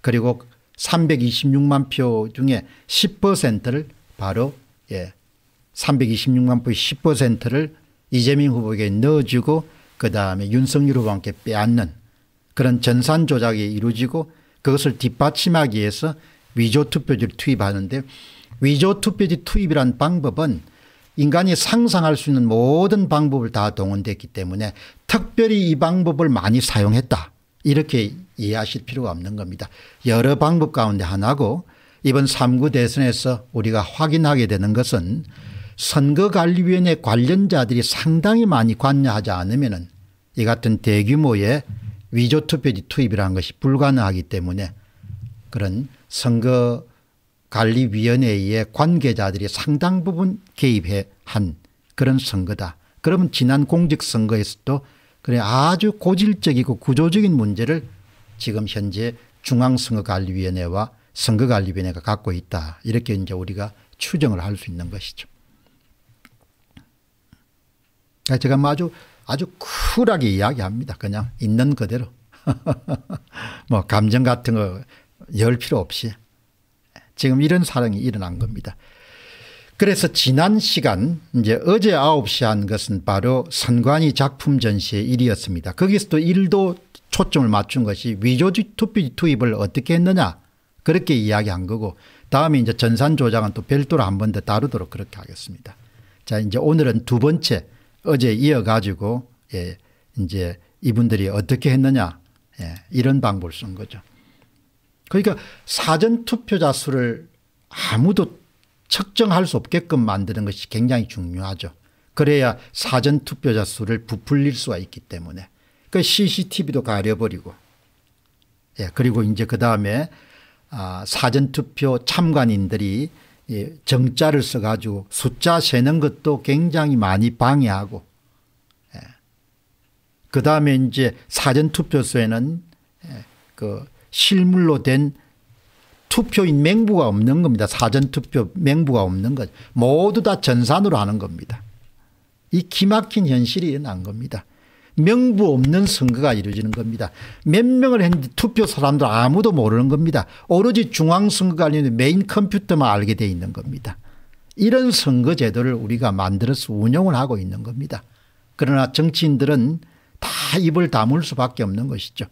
그리고 326만 표 중에 10%를 바로 예. 326만 표의 10%를 이재명 후보에게 넣어주고 그 다음에 윤석열 후보와 함께 빼앗는 그런 전산 조작이 이루어지고 그것을 뒷받침하기 위해서 위조 투표지를 투입하는데 위조 투표지 투입이란 방법은 인간이 상상할 수 있는 모든 방법을 다 동원됐기 때문에 특별히 이 방법을 많이 사용했다 이렇게 이해하실 필요가 없는 겁니다. 여러 방법 가운데 하나고 이번 3구 대선에서 우리가 확인하게 되는 것은 선거관리위원회 관련자들이 상당히 많이 관여하지 않으면 이 같은 대규모의 위조투표지 투입이라는 것이 불가능하기 때문에 그런 선거관리위원회의 관계자들이 상당 부분 개입해 한 그런 선거다. 그러면 지난 공직선거에서도 그래 아주 고질적이고 구조적인 문제를 지금 현재 중앙선거관리위원회와 선거관리위원회가 갖고 있다. 이렇게 이제 우리가 추정을 할 수 있는 것이죠. 제가 뭐 아주 아주 쿨하게 이야기합니다. 그냥 있는 그대로. 뭐 감정 같은 거 열 필요 없이 지금 이런 사랑이 일어난 겁니다. 그래서 지난 시간 이제 어제 9시 한 것은 바로 선관위 작품 전시의 일이었습니다. 거기서도 일도 초점을 맞춘 것이 위조지 투피 투입을 어떻게 했느냐 그렇게 이야기한 거고 다음에 이제 전산 조장은또 별도로 한 번 더 다루도록 그렇게 하겠습니다. 자 이제 오늘은 두 번째 어제 이어가지고 예, 이제 이분들이 어떻게 했느냐 예, 이런 방법을 쓴 거죠. 그러니까 사전 투표자 수를 아무도 측정할 수 없게끔 만드는 것이 굉장히 중요하죠. 그래야 사전 투표자 수를 부풀릴 수가 있기 때문에 그 CCTV도 가려버리고 예, 그리고 이제 그 다음에 아, 사전투표 참관인들이 예, 정자를 써가지고 숫자 세는 것도 굉장히 많이 방해하고 예. 그 다음에 이제 사전투표소에는 예, 그 실물로 된 투표인 맹부가 없는 겁니다. 사전투표 맹부가 없는 것. 모두 다 전산으로 하는 겁니다. 이 기막힌 현실이 일어난 겁니다. 명부 없는 선거가 이루어지는 겁니다. 몇 명을 했는지 투표 사람들 아무도 모르는 겁니다. 오로지 중앙선거관리는 메인 컴퓨터만 알게 돼 있는 겁니다. 이런 선거 제도를 우리가 만들어서 운영을 하고 있는 겁니다. 그러나 정치인들은 다 입을 다물 수밖에 없는 것이죠.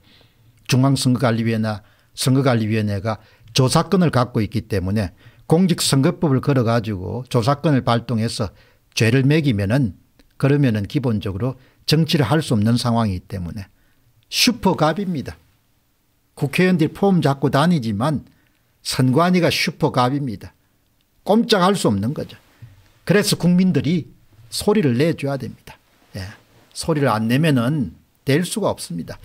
중앙선거관리위원회나 선거관리위원회가 조사권을 갖고 있기 때문에 공직선거법을 걸어가지고 조사권을 발동해서 죄를 매기면은 그러면은 기본적으로 정치를 할 수 없는 상황이기 때문에 슈퍼갑입니다. 국회의원들이 폼 잡고 다니지만 선관위가 슈퍼갑입니다. 꼼짝할 수 없는 거죠. 그래서 국민들이 소리를 내줘야 됩니다. 예. 소리를 안 내면은 될 수가 없습니다.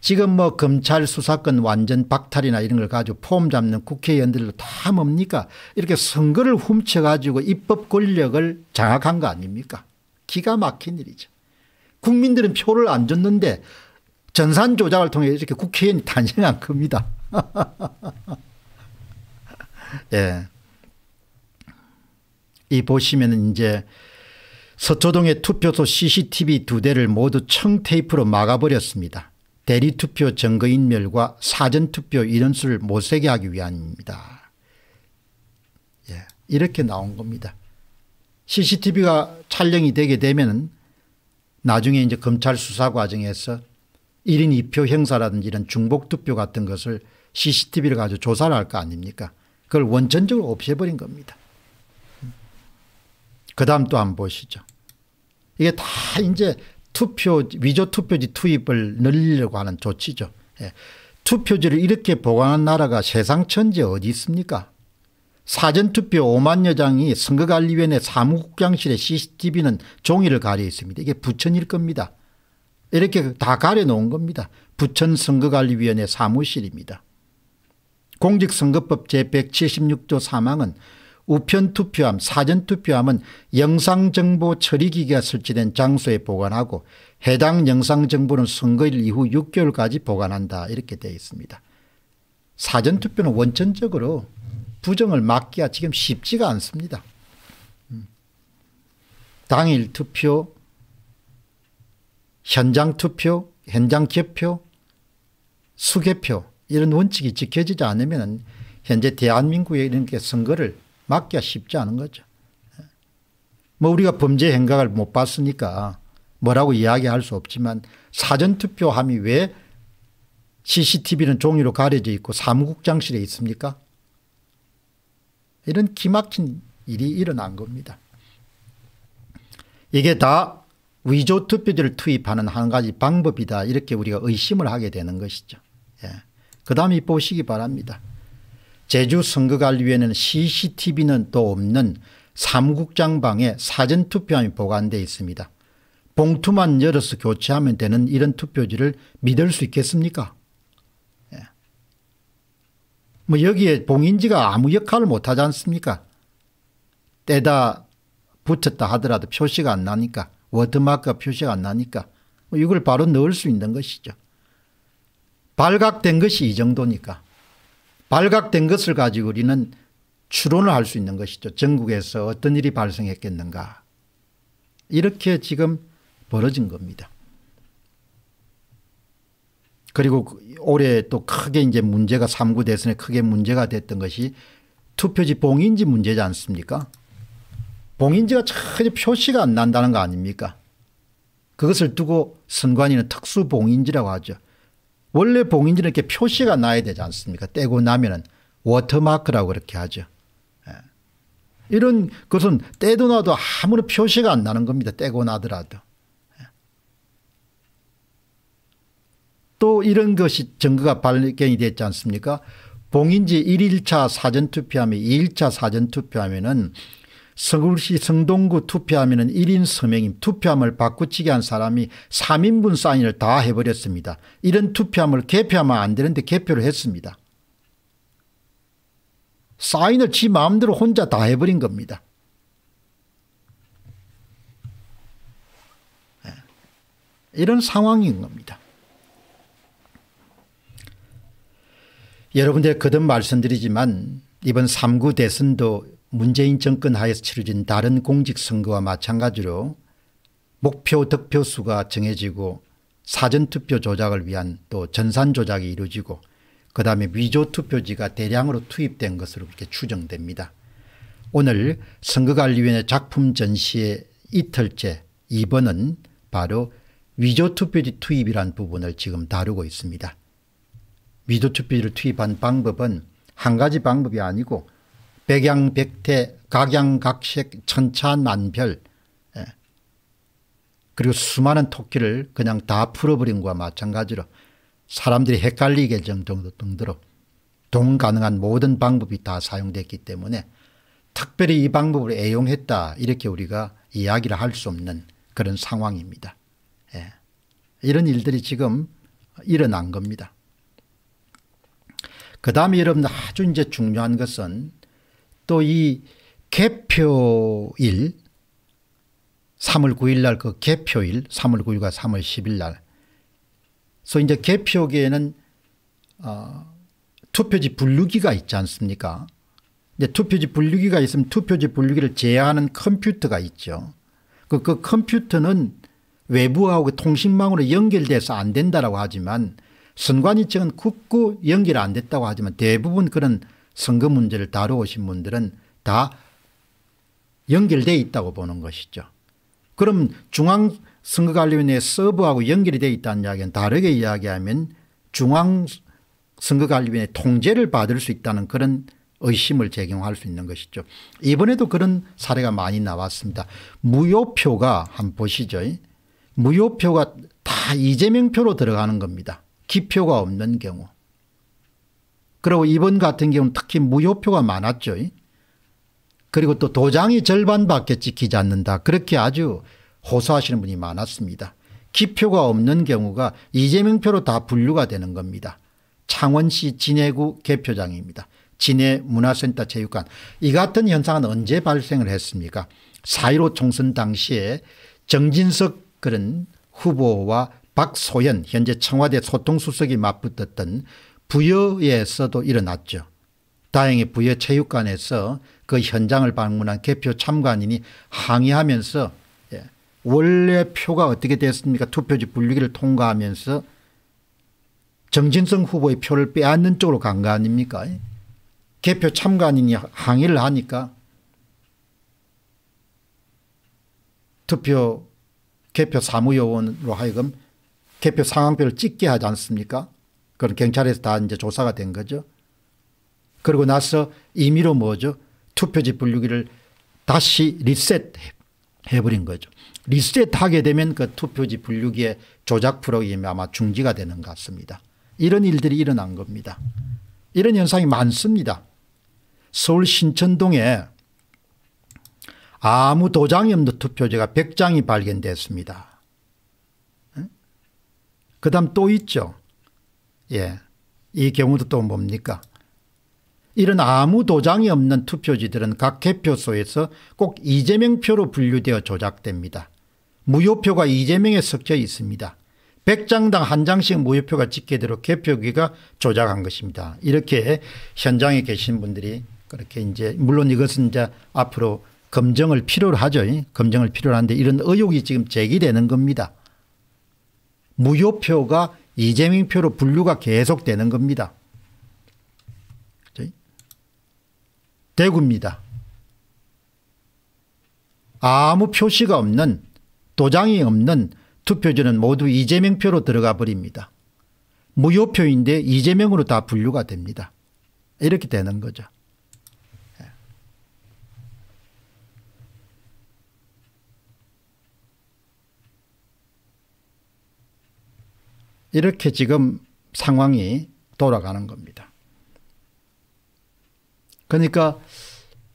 지금 뭐 검찰 수사권 완전 박탈이나 이런 걸 가지고 폼 잡는 국회의원들로 다 뭡니까 이렇게 선거를 훔쳐가지고 입법 권력을 장악한 거 아닙니까 기가 막힌 일이죠. 국민들은 표를 안 줬는데 전산 조작을 통해 이렇게 국회의원이 탄생한 겁니다. 예. 이 보시면 이제 서초동의 투표소 CCTV 두 대를 모두 청테이프로 막아버렸습니다. 대리투표 증거인멸과 사전투표 인원수를 못 세게 하기 위함입니다. 예. 이렇게 나온 겁니다. CCTV가 촬영이 되게 되면 나중에 이제 검찰 수사 과정에서 1인 2표 행사라든지 이런 중복 투표 같은 것을 CCTV를 가지고 조사를 할 거 아닙니까? 그걸 원천적으로 없애버린 겁니다. 그 다음 또안 보시죠. 이게 다 이제 투표, 위조 투표지 투입을 늘리려고 하는 조치죠. 예. 투표지를 이렇게 보관한 나라가 세상 천지 어디 있습니까? 사전투표 5만여 장이 선거관리위원회 사무국장실의 CCTV는 종이를 가려 있습니다. 이게 부천일 겁니다. 이렇게 다 가려놓은 겁니다. 부천 선거관리위원회 사무실입니다. 공직선거법 제176조 3항은 우편투표함 사전투표함은 영상정보 처리기기가 설치된 장소에 보관하고 해당 영상정보는 선거일 이후 6개월까지 보관한다 이렇게 되어 있습니다. 사전투표는 원천적으로 부정을 막기가 지금 쉽지가 않습니다. 음. 당일 투표, 현장 투표, 현장 개표, 수개표 이런 원칙이 지켜지지 않으면 현재 대한민국에 이런 게 선거를 막기가 쉽지 않은 거죠. 뭐 우리가 범죄 행각을 못 봤으니까 뭐라고 이야기할 수 없지만 사전투표함이 왜 CCTV는 종이로 가려져 있고 사무국장실에 있습니까? 이런 기막힌 일이 일어난 겁니다. 이게 다 위조 투표지를 투입하는 한 가지 방법이다 이렇게 우리가 의심을 하게 되는 것이죠. 예. 그 다음에 보시기 바랍니다. 제주 선거관리위원회는 CCTV는 또 없는 삼국장방에 사전투표함이 보관되어 있습니다. 봉투만 열어서 교체하면 되는 이런 투표지를 믿을 수 있겠습니까? 뭐 여기에 봉인지가 아무 역할을 못하지 않습니까? 떼다 붙였다 하더라도 표시가 안 나니까 워드마크가 표시가 안 나니까 뭐 이걸 바로 넣을 수 있는 것이죠. 발각된 것이 이 정도니까 발각된 것을 가지고 우리는 추론을 할 수 있는 것이죠. 전국에서 어떤 일이 발생했겠는가. 이렇게 지금 벌어진 겁니다. 그리고 올해 또 크게 이제 문제가 3구 대선에 크게 문제가 됐던 것이 투표지 봉인지 문제지 않습니까? 봉인지가 전혀 표시가 안 난다는 거 아닙니까? 그것을 두고 선관위는 특수 봉인지라고 하죠. 원래 봉인지는 이렇게 표시가 나야 되지 않습니까? 떼고 나면은 워터마크라고 그렇게 하죠. 예. 이런 것은 떼도 나도 아무런 표시가 안 나는 겁니다. 떼고 나더라도. 또 이런 것이 증거가 발견이 됐지 않습니까 봉인지 1일차 사전투표하면 2일차 사전투표하면은 서울시 성동구 투표하면은 1인 서명임 투표함을 바꾸치게 한 사람이 3인분 사인을 다 해버렸습니다. 이런 투표함을 개표하면 안 되는데 개표를 했습니다. 사인을 지 마음대로 혼자 다 해버린 겁니다. 예. 이런 상황인 겁니다. 여러분들 거듭 말씀드리지만 이번 3구 대선도 문재인 정권 하에서 치러진 다른 공직선거와 마찬가지로 목표 득표수가 정해지고 사전투표 조작을 위한 또 전산 조작이 이루어지고 그 다음에 위조투표지가 대량으로 투입된 것으로 그렇게 추정됩니다. 오늘 선거관리위원회 작품 전시의 이틀째 2번은 바로 위조투표지 투입이란 부분을 지금 다루고 있습니다. 위도투표를 투입한 방법은 한 가지 방법이 아니고 백양백태 각양각색 천차만별 예. 그리고 수많은 토끼를 그냥 다 풀어버린 것과 마찬가지로 사람들이 헷갈리게 정도 등등으로 동가능한 모든 방법이 다 사용됐기 때문에 특별히 이 방법을 애용했다 이렇게 우리가 이야기를 할 수 없는 그런 상황입니다. 예. 이런 일들이 지금 일어난 겁니다. 그 다음에 여러분 아주 이제 중요한 것은 또 이 개표일 3월 9일 날 그 개표일 3월 9일과 3월 10일 날 그래서 이제 개표기에는 어, 투표지 분류기가 있지 않습니까? 근데 투표지 분류기가 있으면 투표지 분류기를 제어하는 컴퓨터가 있죠. 그, 그 컴퓨터는 외부하고 통신망으로 연결돼서 안 된다라고 하지만 선관위측은국고 연결 안 됐다고 하지만 대부분 그런 선거 문제를 다루오신 분들은 다 연결되어 있다고 보는 것이죠. 그럼 중앙선거관리위원회 서버하고 연결이 되어 있다는 이야기는 다르게 이야기하면 중앙선거관리위원회 통제를 받을 수 있다는 그런 의심을 제기할 수 있는 것이죠. 이번에도 그런 사례가 많이 나왔습니다. 무효표가 한 보시죠. 무효표가 다 이재명 표로 들어가는 겁니다. 기표가 없는 경우 그리고 이번 같은 경우는 특히 무효표가 많았죠. 그리고 또 도장이 절반밖에 찍히지 않는다. 그렇게 아주 호소하시는 분이 많았습니다. 기표가 없는 경우가 이재명 표로 다 분류가 되는 겁니다. 창원시 진해구 개표장입니다. 진해문화센터 체육관 이 같은 현상은 언제 발생을 했습니까 4.15 총선 당시에 정진석 그런 후보와 박소연 현재 청와대 소통수석이 맞붙었던 부여에서도 일어났죠. 다행히 부여 체육관에서 그 현장을 방문한 개표 참관인이 항의하면서 예, 원래 표가 어떻게 됐습니까 투표지 분류기를 통과하면서 정진성 후보의 표를 빼앗는 쪽으로 간 거 아닙니까 예. 개표 참관인이 항의를 하니까 투표 개표 사무요원으로 하여금 개표 상황표를 찍게 하지 않습니까? 그건 경찰에서 다 이제 조사가 된 거죠. 그리고 나서 임의로 뭐죠? 투표지 분류기를 다시 리셋해버린 거죠. 리셋하게 되면 그 투표지 분류기의 조작 프로그램이 아마 중지가 되는 것 같습니다. 이런 일들이 일어난 겁니다. 이런 현상이 많습니다. 서울 신천동에 아무 도장이 없는 투표지가 100장이 발견됐습니다. 그 다음 또 있죠. 예. 이 경우도 또 뭡니까? 이런 아무 도장이 없는 투표지들은 각 개표소에서 꼭 이재명 표로 분류되어 조작됩니다. 무효표가 이재명에 섞여 있습니다. 100장당 한 장씩 무효표가 찍히도록 개표기가 조작한 것입니다. 이렇게 현장에 계신 분들이 그렇게 이제 물론 이것은 이제 앞으로 검증을 필요로 하죠. 검증을 필요로 하는데 이런 의혹이 지금 제기되는 겁니다. 무효표가 이재명 표로 분류가 계속되는 겁니다. 대구입니다. 아무 표시가 없는 도장이 없는 투표지는 모두 이재명 표로 들어가 버립니다. 무효표인데 이재명으로 다 분류가 됩니다. 이렇게 되는 거죠. 이렇게 지금 상황이 돌아가는 겁니다. 그러니까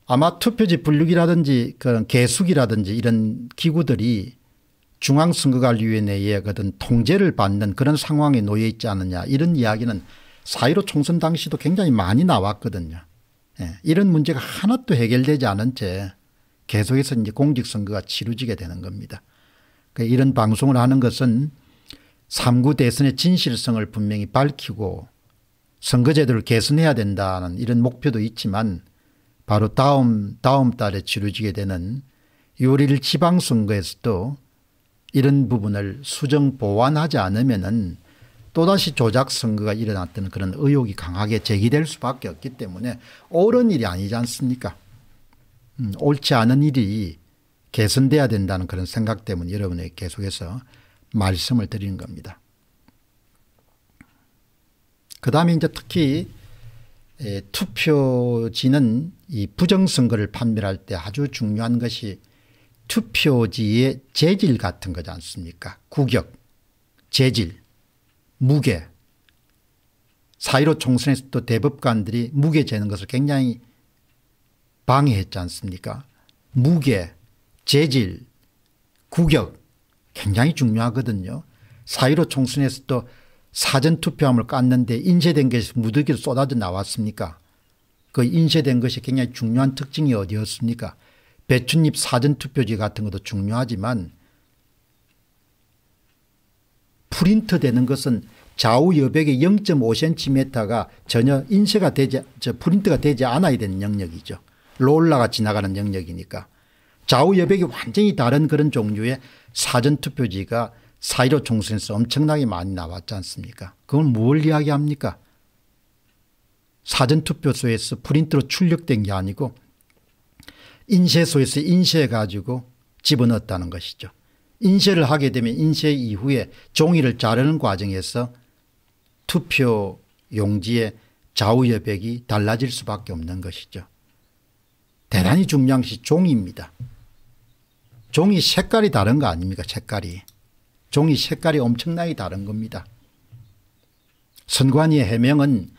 아마 투표지 분류기라든지 그런 개수기라든지 이런 기구들이 중앙선거관리위원회의 그든 통제를 받는 그런 상황에 놓여 있지 않느냐 이런 이야기는 사1로 총선 당시도 굉장히 많이 나왔거든요. 예. 이런 문제가 하나도 해결되지 않은 채 계속해서 이제 공직선거가 치루지게 되는 겁니다. 그러니까 이런 방송을 하는 것은 3구 대선의 진실성을 분명히 밝히고 선거제도를 개선해야 된다는 이런 목표도 있지만 바로 다음 다음 달에 치루지게 되는 6월 1일 지방선거에서도 이런 부분을 수정 보완하지 않으면 또다시 조작선거가 일어났던 그런 의혹이 강하게 제기될 수밖에 없기 때문에 옳은 일이 아니지 않습니까 음, 옳지 않은 일이 개선돼야 된다는 그런 생각 때문에 여러분에게 계속해서 말씀을 드리는 겁니다. 그 다음에 이제 특히 투표지는 이 부정선거를 판별할 때 아주 중요한 것이 투표지의 재질 같은 거지 않습니까? 구격, 재질, 무게. 사1로 총선에서도 대법관들이 무게 재는 것을 굉장히 방해했지 않습니까? 무게, 재질, 구격 굉장히 중요하거든요. 4.15 총선에서도 사전투표함을 깠는데 인쇄된 것이 무더기로 쏟아져 나왔습니까? 그 인쇄된 것이 굉장히 중요한 특징이 어디였습니까? 배춧잎 사전투표지 같은 것도 중요하지만 프린트 되는 것은 좌우 여백의 0.5cm가 전혀 인쇄가 되지, 저 프린트가 되지 않아야 되는 영역이죠. 롤라가 지나가는 영역이니까. 좌우 여백이 완전히 다른 그런 종류의 사전투표지가 4.15 총선에서 엄청나게 많이 나왔지 않습니까 그건 뭘 이야기합니까 사전투표소에서 프린트로 출력된 게 아니고 인쇄소에서 인쇄해 가지고 집어넣었다는 것이죠. 인쇄를 하게 되면 인쇄 이후에 종이를 자르는 과정에서 투표 용지의 좌우 여백이 달라질 수밖에 없는 것이죠. 대단히 중요한 것이 종입니다. 종이 색깔이 다른 거 아닙니까 색깔이. 종이 색깔이 엄청나게 다른 겁니다. 선관위의 해명은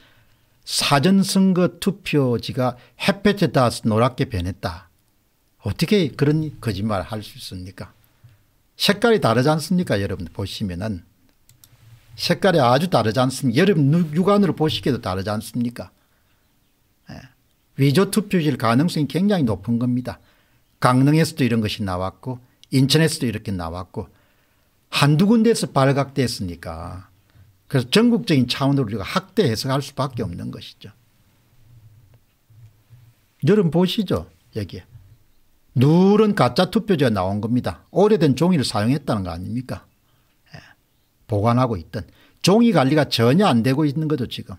사전선거 투표지가 햇볕에 따라서 노랗게 변했다. 어떻게 그런 거짓말을 할 수 있습니까 색깔이 다르지 않습니까 여러분 보시면은 색깔이 아주 다르지 않습니까 여러분 육안으로 보시기도 에 다르지 않습니까 예. 위조 투표지일 가능성이 굉장히 높은 겁니다. 강릉에서도 이런 것이 나왔고 인천에서도 이렇게 나왔고 한두 군데에서 발각됐으니까 그래서 전국적인 차원으로 우리가 확대 해석할 수밖에 없는 것이죠. 여러분 보시죠. 여기에. 누런 가짜 투표지가 나온 겁니다. 오래된 종이를 사용했다는 거 아닙니까? 예. 보관하고 있던 종이 관리가 전혀 안 되고 있는 거죠 지금.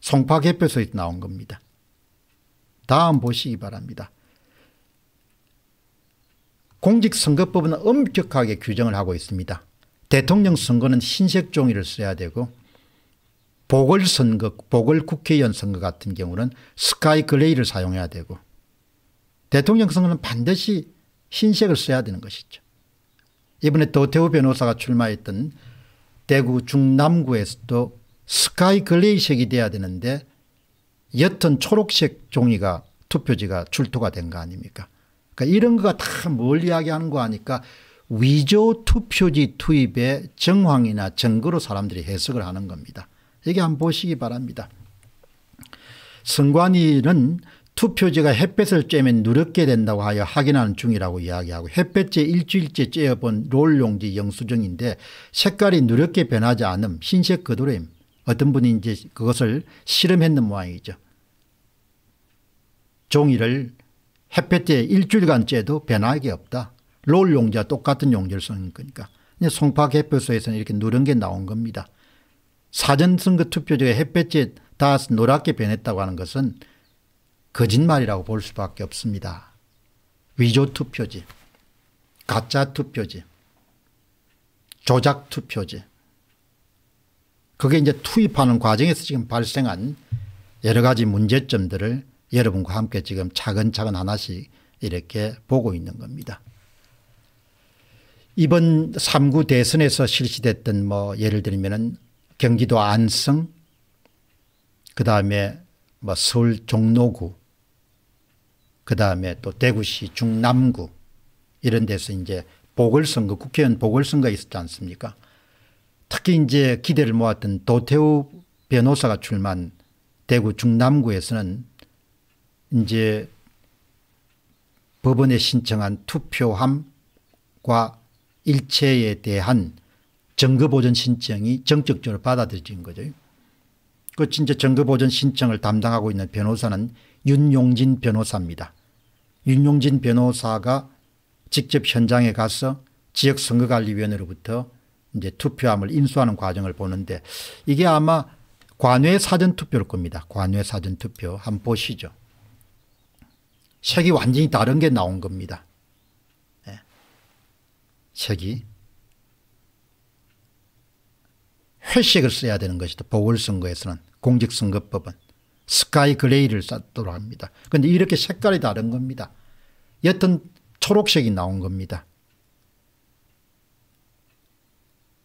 송파개표소에 나온 겁니다. 다음 보시기 바랍니다. 공직선거법은 엄격하게 규정을 하고 있습니다. 대통령 선거는 흰색 종이를 써야 되고 보궐선거 보궐국회의원 선거 같은 경우는 스카이 그레이를 사용해야 되고 대통령 선거는 반드시 흰색을 써야 되는 것이죠. 이번에 도태우 변호사가 출마했던 대구 중남구에서도 스카이 글레이색이 돼야 되는데 옅은 초록색 종이가 투표지가 출토가 된 거 아닙니까 그러니까 이런 거가 다 멀리하게 하는거 아니까 위조 투표지 투입의 정황이나 증거로 사람들이 해석을 하는 겁니다. 여기 한번 보시기 바랍니다. 선관위는 투표지가 햇볕을 쬐면 누렇게 된다고 하여 확인하는 중이라고 이야기하고 햇볕에 일주일째 쬐어본 롤용지 영수증인데 색깔이 누렇게 변하지 않음 흰색 그대로임 어떤 분이 이제 그것을 실험했는 모양이죠. 종이를 햇볕에 일주일간째도 변화하기 없다. 롤 용자 똑같은 용절성이니까. 송파개표소에서는 이렇게 누른게 나온 겁니다. 사전선거 투표지가 햇볕에 다 노랗게 변했다고 하는 것은 거짓말이라고 볼 수밖에 없습니다. 위조 투표지, 가짜 투표지, 조작 투표지. 그게 이제 투입하는 과정에서 지금 발생한 여러 가지 문제점들을 여러분과 함께 지금 차근차근 하나씩 이렇게 보고 있는 겁니다. 이번 3구 대선에서 실시됐던 뭐 예를 들면 경기도 안성 그 다음에 뭐 서울 종로구 그 다음에 또 대구시 중남구 이런 데서 이제 보궐선거 국회의원 보궐선거 있었지 않습니까 특히 이제 기대를 모았던 도태우 변호사가 출마한 대구 중남구에서는 이제 법원에 신청한 투표함과 일체에 대한 증거보전 신청이 정적적으로 받아들여진 거죠. 그 진짜 증거보전 신청을 담당하고 있는 변호사는 윤용진 변호사입니다. 윤용진 변호사가 직접 현장에 가서 지역선거관리위원회로부터 이제 투표함을 인수하는 과정을 보는데 이게 아마 관외 사전투표일 겁니다. 관외 사전투표 한번 보시죠. 책이 완전히 다른 게 나온 겁니다. 예. 책이. 회식을 써야 되는 것이다. 보궐선거에서는 공직선거법은 스카이 그레이를 쌓도록 합니다. 그런데 이렇게 색깔이 다른 겁니다. 여튼 초록색이 나온 겁니다.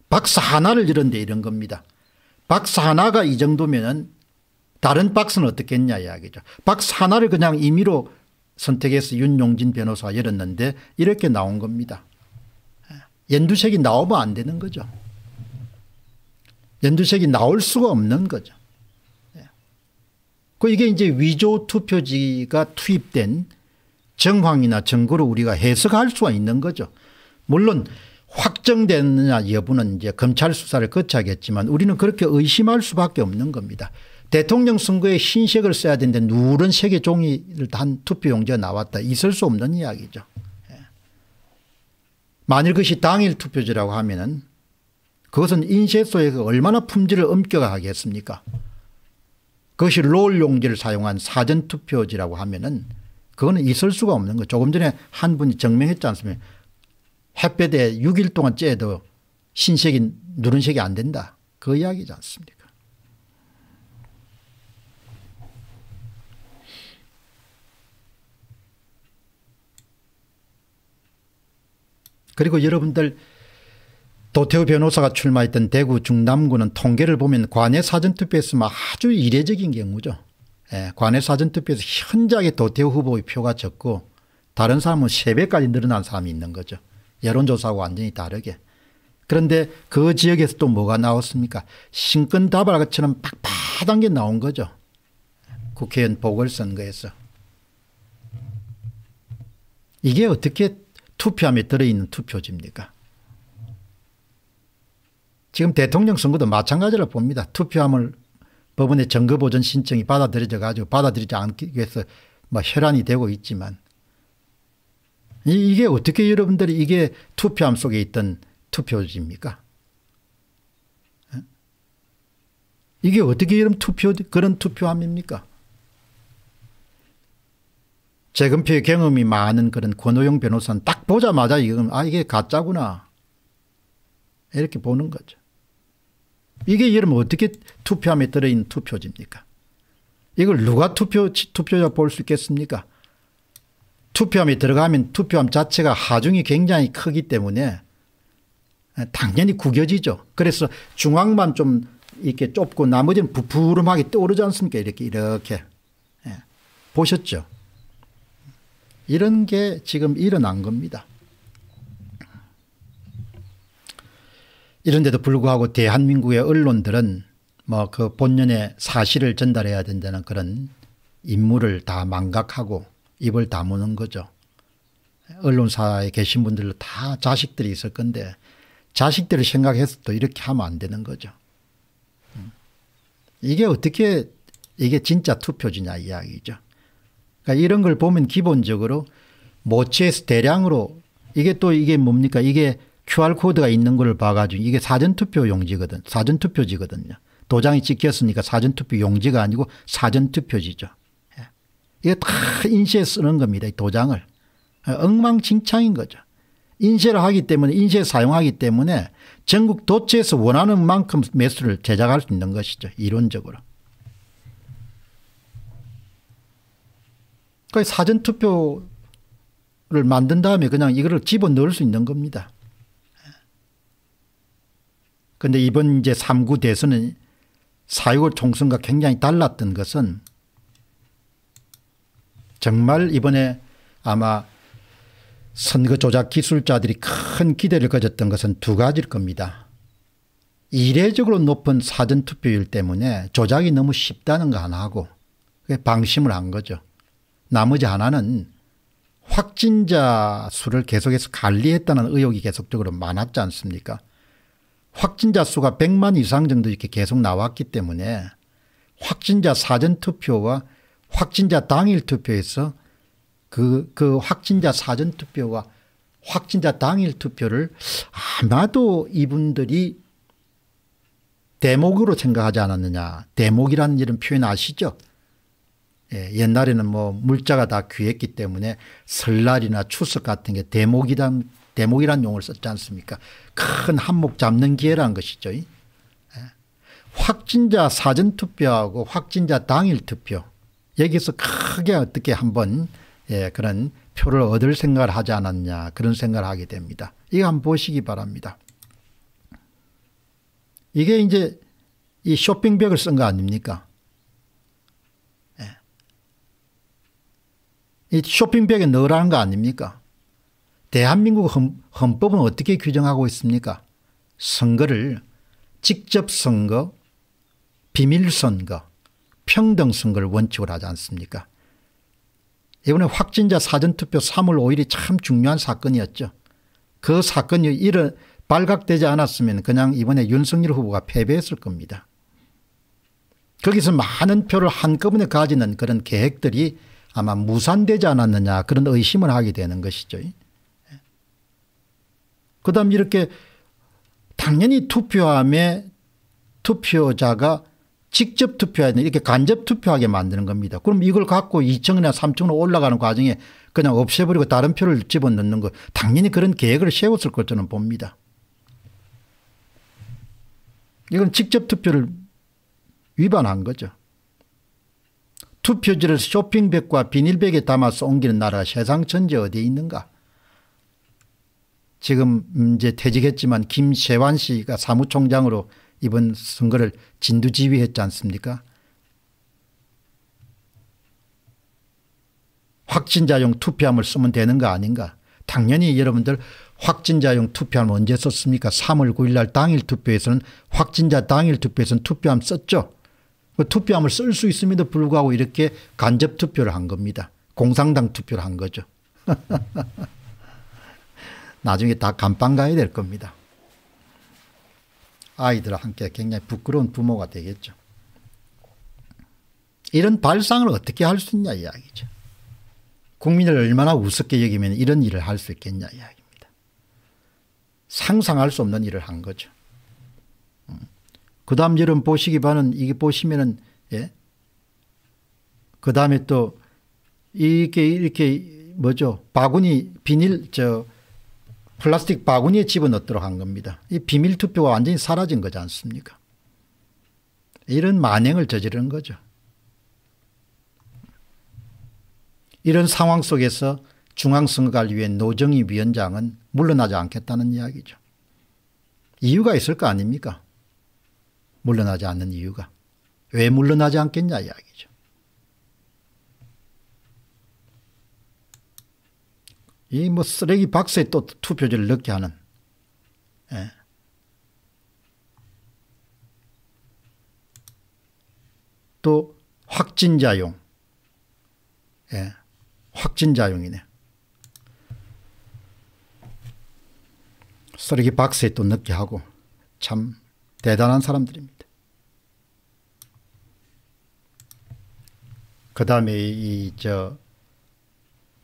박스 하나를 이런데 이런 겁니다. 박스 하나가 이정도면 다른 박스는 어떻겠냐 이야기죠. 박스 하나를 그냥 임의로 선택해서 윤용진 변호사가 열었는데 이렇게 나온 겁니다. 연두색이 나오면 안 되는 거죠. 연두색이 나올 수가 없는 거죠. 예. 그 이게 이제 위조 투표지가 투입된 정황이나 증거로 우리가 해석할 수가 있는 거죠. 물론 확정됐느냐 여부는 이제 검찰 수사를 거쳐야겠지만 우리는 그렇게 의심할 수밖에 없는 겁니다. 대통령 선거에 흰색을 써야 되는데 누런 색의 종이를 단 투표용지가 나왔다. 있을 수 없는 이야기죠. 예. 만일 그것이 당일 투표지라고 하면은 그것은 인쇄소에 그 얼마나 품질을 엄격하겠습니까? 그것이 롤 용지를 사용한 사전 투표지라고 하면은 그거는 있을 수가 없는 거. 조금 전에 한 분이 증명했지 않습니까? 햇볕에 6일 동안 쬐도 흰색이 누른색이 안 된다. 그 이야기지 않습니까? 그리고 여러분들 도태우 변호사가 출마했던 대구 중남구는 통계를 보면 관외 사전투표에서만 아주 이례적인 경우죠. 예, 관외 사전투표에서 현저하게 도태우 후보의 표가 적고 다른 사람은 3배까지 늘어난 사람이 있는 거죠. 여론조사하고 완전히 다르게. 그런데 그 지역에서 또 뭐가 나왔습니까? 신권다발처럼 팍팍한 게 나온 거죠. 국회의원 보궐선거에서. 이게 어떻게 투표함에 들어있는 투표지입니까? 지금 대통령 선거도 마찬가지로 봅니다. 투표함을 법원의 정거보전 신청이 받아들여져 가지고 받아들이지 않기 위해서 뭐 혈안이 되고 있지만 이게 어떻게 여러분들이 이게 투표함 속에 있던 투표지입니까? 예? 이게 어떻게 이런 투표, 그런 투표함입니까? 재금표의 경험이 많은 그런 권호영 변호사는 딱 보자마자 이건 아 이게 가짜구나 이렇게 보는 거죠. 이게 여러분 어떻게 투표함에 들어있는 투표지입니까? 이걸 누가 투표, 투표자 볼 수 있겠습니까? 투표함에 들어가면 투표함 자체가 하중이 굉장히 크기 때문에 예, 당연히 구겨지죠. 그래서 중앙만 좀 이렇게 좁고 나머지는 부푸름하게 떠오르지 않습니까? 이렇게, 이렇게. 예. 보셨죠? 이런 게 지금 일어난 겁니다. 이런데도 불구하고 대한민국의 언론들은 뭐 그 본연의 사실을 전달해야 된다는 그런 임무를 다 망각하고 입을 다무는 거죠. 언론사에 계신 분들도 다 자식들이 있을 건데 자식들을 생각해서 또 이렇게 하면 안 되는 거죠. 음. 이게 어떻게 이게 진짜 투표지냐 이야기죠. 그러니까 이런 걸 보면 기본적으로 모체에서 대량으로 이게 또 이게 뭡니까 이게 QR코드가 있는 걸 봐가지고 이게 사전투표 용지거든. 사전투표지거든요. 도장이 찍혔으니까 사전투표 용지가 아니고 사전투표지죠. 예. 이게 다 인쇄 쓰는 겁니다. 이 도장을. 예, 엉망진창인 거죠. 인쇄를 하기 때문에 인쇄 사용하기 때문에 전국 도체에서 원하는 만큼 매수를 제작할 수 있는 것이죠. 이론적으로. 그 사전투표를 만든 다음에 그냥 이거를 집어넣을 수 있는 겁니다. 그런데 이번 이제 3구 대선은 4.6월 총선과 굉장히 달랐던 것은 정말 이번에 아마 선거 조작 기술자들이 큰 기대를 가졌던 것은 두 가지일 겁니다. 이례적으로 높은 사전투표율 때문에 조작이 너무 쉽다는 거 하나하고 방심을 한 거죠. 나머지 하나는 확진자 수를 계속해서 관리했다는 의혹이 계속적으로 많았지 않습니까 확진자 수가 100만 이상 정도 이렇게 계속 나왔기 때문에 확진자 사전투표와 확진자 당일 투표에서 그, 그 확진자 사전투표와 확진자 당일 투표를 아마도 이분들이 대목으로 생각하지 않았느냐. 대목이라는 이런 표현 아시죠? 예, 옛날에는 뭐 물자가 다 귀했기 때문에 설날이나 추석 같은 게 대목이란 대목이란 용어를 썼지 않습니까? 큰 한몫 잡는 기회란 것이죠. 예. 확진자 사전 투표하고 확진자 당일 투표 여기서 크게 어떻게 한번 예, 그런 표를 얻을 생각을 하지 않았냐 그런 생각을 하게 됩니다. 이거 한번 보시기 바랍니다. 이게 이제 이 쇼핑백을 쓴 거 아닙니까? 이 쇼핑백에 넣으라는 거 아닙니까? 대한민국 헌법은 어떻게 규정하고 있습니까? 선거를 직접 선거, 비밀 선거, 평등 선거를 원칙으로 하지 않습니까? 이번에 확진자 사전투표 3월 5일이 참 중요한 사건이었죠. 그 사건이 이어 발각되지 않았으면 그냥 이번에 윤석열 후보가 패배했을 겁니다. 거기서 많은 표를 한꺼번에 가지는 그런 계획들이 아마 무산되지 않았느냐 그런 의심을 하게 되는 것이죠. 예. 그 다음 이렇게 당연히 투표함에 투표자가 직접 투표하는 이렇게 간접 투표하게 만드는 겁니다. 그럼 이걸 갖고 2층이나 3층으로 올라가는 과정에 그냥 없애버리고 다른 표를 집어넣는 거 당연히 그런 계획을 세웠을 것 저는 봅니다. 이건 직접 투표를 위반한 거죠. 투표지를 쇼핑백과 비닐백에 담아서 옮기는 나라 세상 전체 어디에 있는가. 지금 이제 퇴직했지만 김세환 씨가 사무총장으로 이번 선거를 진두지휘했지 않습니까? 확진자용 투표함을 쓰면 되는 거 아닌가? 당연히 여러분들 확진자용 투표함 언제 썼습니까? 3월 9일 날 당일 투표에서는 확진자 당일 투표에서는 투표함 썼죠. 그 투표함을 쓸 수 있음에도 불구하고 이렇게 간접 투표를 한 겁니다. 공산당 투표를 한 거죠. 나중에 다 감방 가야 될 겁니다. 아이들과 함께 굉장히 부끄러운 부모가 되겠죠. 이런 발상을 어떻게 할 수 있냐 이야기죠. 국민을 얼마나 우습게 여기면 이런 일을 할 수 있겠냐 이야기입니다. 상상할 수 없는 일을 한 거죠. 그 다음 여름 보시기 바는 이게 보시면은 예? 그 다음에 또 이렇게 이렇게 뭐죠 바구니 비닐 저 플라스틱 바구니에 집어넣도록 한 겁니다. 이 비밀 투표가 완전히 사라진 거지 않습니까? 이런 만행을 저지르는 거죠. 이런 상황 속에서 중앙선거관리위의 노정희 위원장은 물러나지 않겠다는 이야기죠. 이유가 있을 거 아닙니까? 물러나지 않는 이유가 왜 물러나지 않겠냐 이야기죠. 이 뭐 쓰레기 박스에 또 투표지를 넣게 하는 예. 또 확진자용 예. 확진자용이네 쓰레기 박스에 또 넣게 하고 참 대단한 사람들입니다. 그 다음에 이 저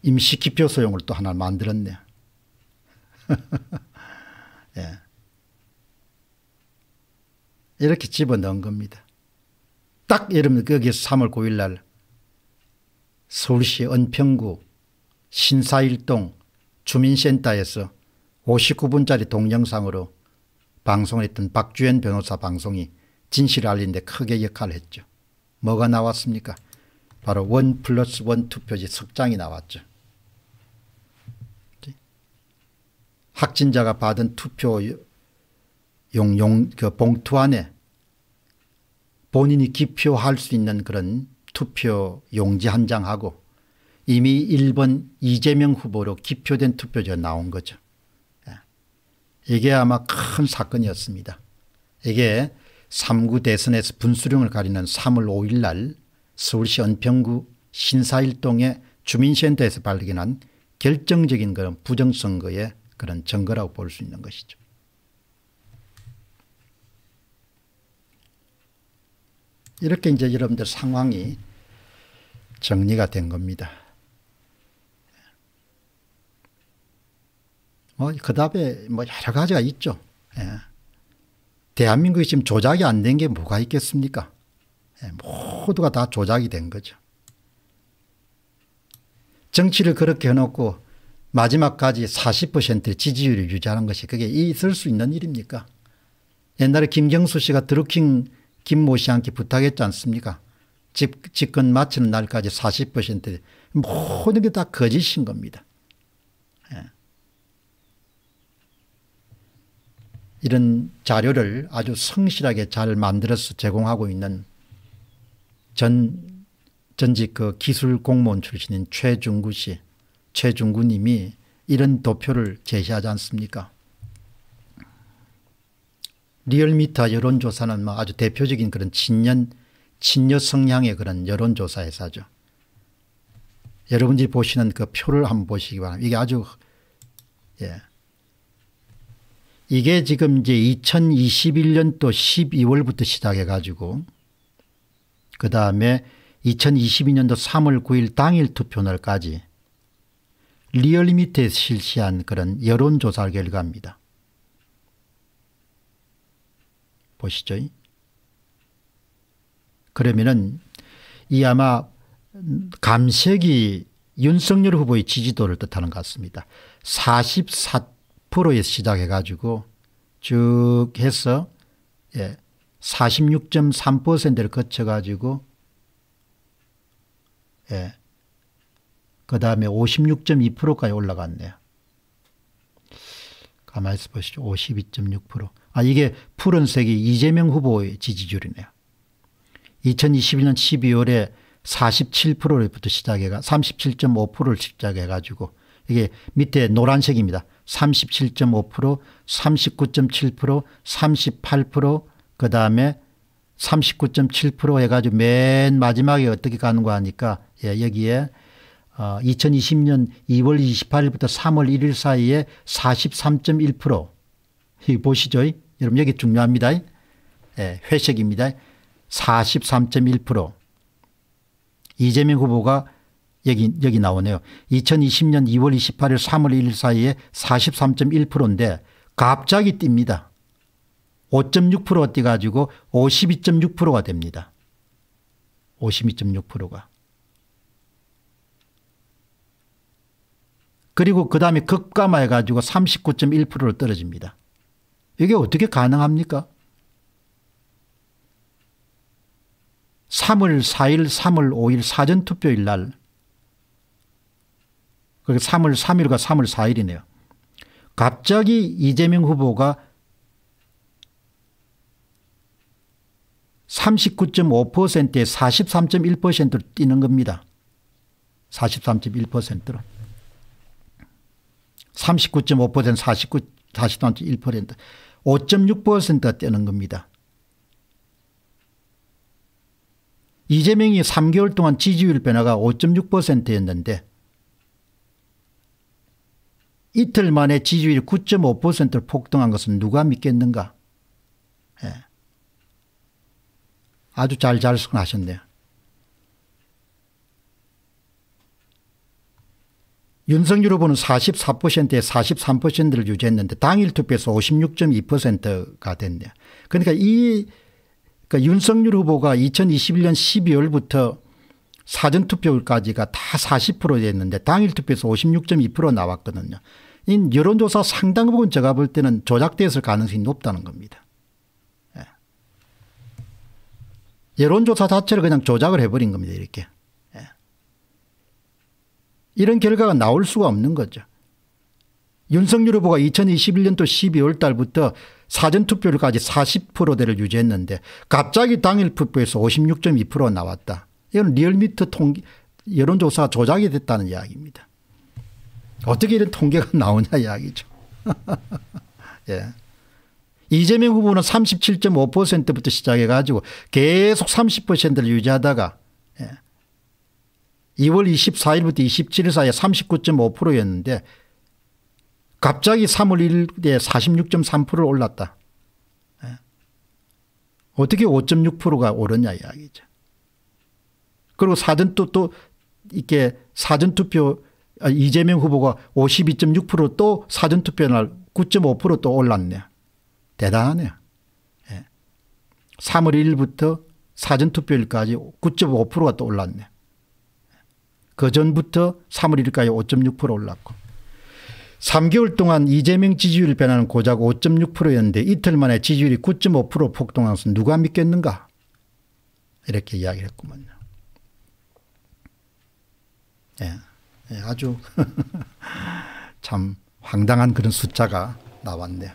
임시 기표 소용을 또 하나 만들었네. 예. 이렇게 집어넣은 겁니다. 딱 여러분 거기 3월 9일 날 서울시 은평구 신사일동 주민센터에서 59분짜리 동영상으로 방송했던 박주현 변호사 방송이 진실을 알리는데 크게 역할을 했죠. 뭐가 나왔습니까? 바로 원 플러스 원 투표지 석장이 나왔죠. 확진자가 받은 투표 용, 용, 그 봉투 안에 본인이 기표할 수 있는 그런 투표 용지 한 장하고 이미 1번 이재명 후보로 기표된 투표지가 나온 거죠. 이게 아마 큰 사건이었습니다. 이게 3구 대선에서 분수령을 가리는 3월 5일 날 서울시 은평구 신사일동의 주민센터에서 발견한 결정적인 그런 부정선거의 그런 증거라고 볼 수 있는 것이죠. 이렇게 이제 여러분들 상황이 정리가 된 겁니다. 뭐그 답에 뭐 여러 가지가 있죠. 예. 대한민국이 지금 조작이 안 된 게 뭐가 있겠습니까? 예. 모두가 다 조작이 된 거죠. 정치를 그렇게 해놓고 마지막까지 40%의 지지율을 유지하는 것이 그게 있을 수 있는 일입니까? 옛날에 김경수 씨가 드루킹 김 모 씨한테 부탁했지 않습니까? 집, 집권 마치는 날까지 40% 모든 게 다 거짓인 겁니다. 이런 자료를 아주 성실하게 잘 만들어서 제공하고 있는 전, 전직 그 기술 공무원 출신인 최중구 씨, 최중구 님이 이런 도표를 제시하지 않습니까? 리얼미터 여론조사는 뭐 아주 대표적인 그런 친년, 친녀 성향의 그런 여론조사 회사죠. 여러분들이 보시는 그 표를 한번 보시기 바랍니다. 이게 아주, 예. 이게 지금 이제 2021년도 12월부터 시작해 가지고 그 다음에 2022년도 3월 9일 당일 투표날까지 리얼리미트에서 실시한 그런 여론조사 결과입니다. 보시죠. 그러면은 이 아마 감색이 윤석열 후보의 지지도를 뜻하는 것 같습니다. 44. 1에서 시작해가지고 쭉 해서 예, 46.3%를 거쳐가지고 예, 그 다음에 56.2%까지 올라갔네요. 가만히 있어 보시죠. 52.6%. 아, 이게 푸른색이 이재명 후보의 지지율이네요. 2021년 12월에 47%부터 시작해가 37.5%를 시작해가지고 이게 밑에 노란색입니다. 37.5%, 39.7%, 38%그 다음에 39.7% 해가지고 맨 마지막에 어떻게 가는거 하니까 예, 여기에 어, 2020년 2월 28일부터 3월 1일 사이에 43.1% 보시죠. 여러분 여기 중요합니다. 예, 회색입니다. 43.1% 이재명 후보가 여기 여기 나오네요. 2020년 2월 28일 3월 1일 사이에 43.1%인데 갑자기 뜁니다. 5.6%가 뛰가지고 52.6%가 됩니다. 52.6%가. 그리고 그 다음에 급감하 해가지고 39.1%로 떨어집니다. 이게 어떻게 가능합니까? 3월 4일, 3월 5일 사전투표일 날 그게 3월 3일과 3월 4일이네요. 갑자기 이재명 후보가 39.5%에 43.1%로 뛰는 겁니다. 43.1%로. 39.5% 49, 43.1% 5.6%가 뛰는 겁니다. 이재명이 3개월 동안 지지율 변화가 5.6%였는데 이틀 만에 지지율이 9.5%를 폭등한 것은 누가 믿겠는가? 예. 아주 잘 잘승하셨네요. 윤석열 후보는 44%에 43%를 유지했는데 당일 투표에서 56.2%가 됐네요. 그러니까 이 그러니까 윤석열 후보가 2021년 12월부터 사전투표까지가다 40% 됐는데 당일 투표에서 56.2% 나왔거든요. 이 여론조사 상당 부분 제가 볼 때는 조작됐을 가능성이 높다는 겁니다. 예. 여론조사 자체를 그냥 조작을 해버린 겁니다. 이렇게. 예. 이런 결과가 나올 수가 없는 거죠. 윤석열 후보가 2021년도 12월 달부터 사전투표율까지 40%대를 유지했는데 갑자기 당일 투표에서 56.2% 나왔다. 이건 리얼미터 통 여론조사 조작이 됐다는 이야기입니다. 어떻게 이런 통계가 나오냐 이야기죠. 예. 이재명 후보는 37.5%부터 시작해 가지고 계속 30%를 유지하다가 예. 2월 24일부터 27일 사이에 39.5%였는데 갑자기 3월 1일에 46.3%를 올랐다. 예. 어떻게 5.6%가 오르냐 이야기죠. 그리고 사전 또, 또이게 사전투표 아, 이재명 후보가 52.6%또 사전투표 날 9.5%또 올랐네. 대단하네. 예. 3월 1일부터 사전투표일까지 9.5%가 또 올랐네. 예. 그 전부터 3월 1일까지 5.6% 올랐고 3개월 동안 이재명 지지율 변화는 고작 5.6%였는데 이틀 만에 지지율이 9.5% 폭등한 것은 누가 믿겠는가 이렇게 이야기를 했구만요. 예. 예, 아주 참 황당한 그런 숫자가 나왔네요.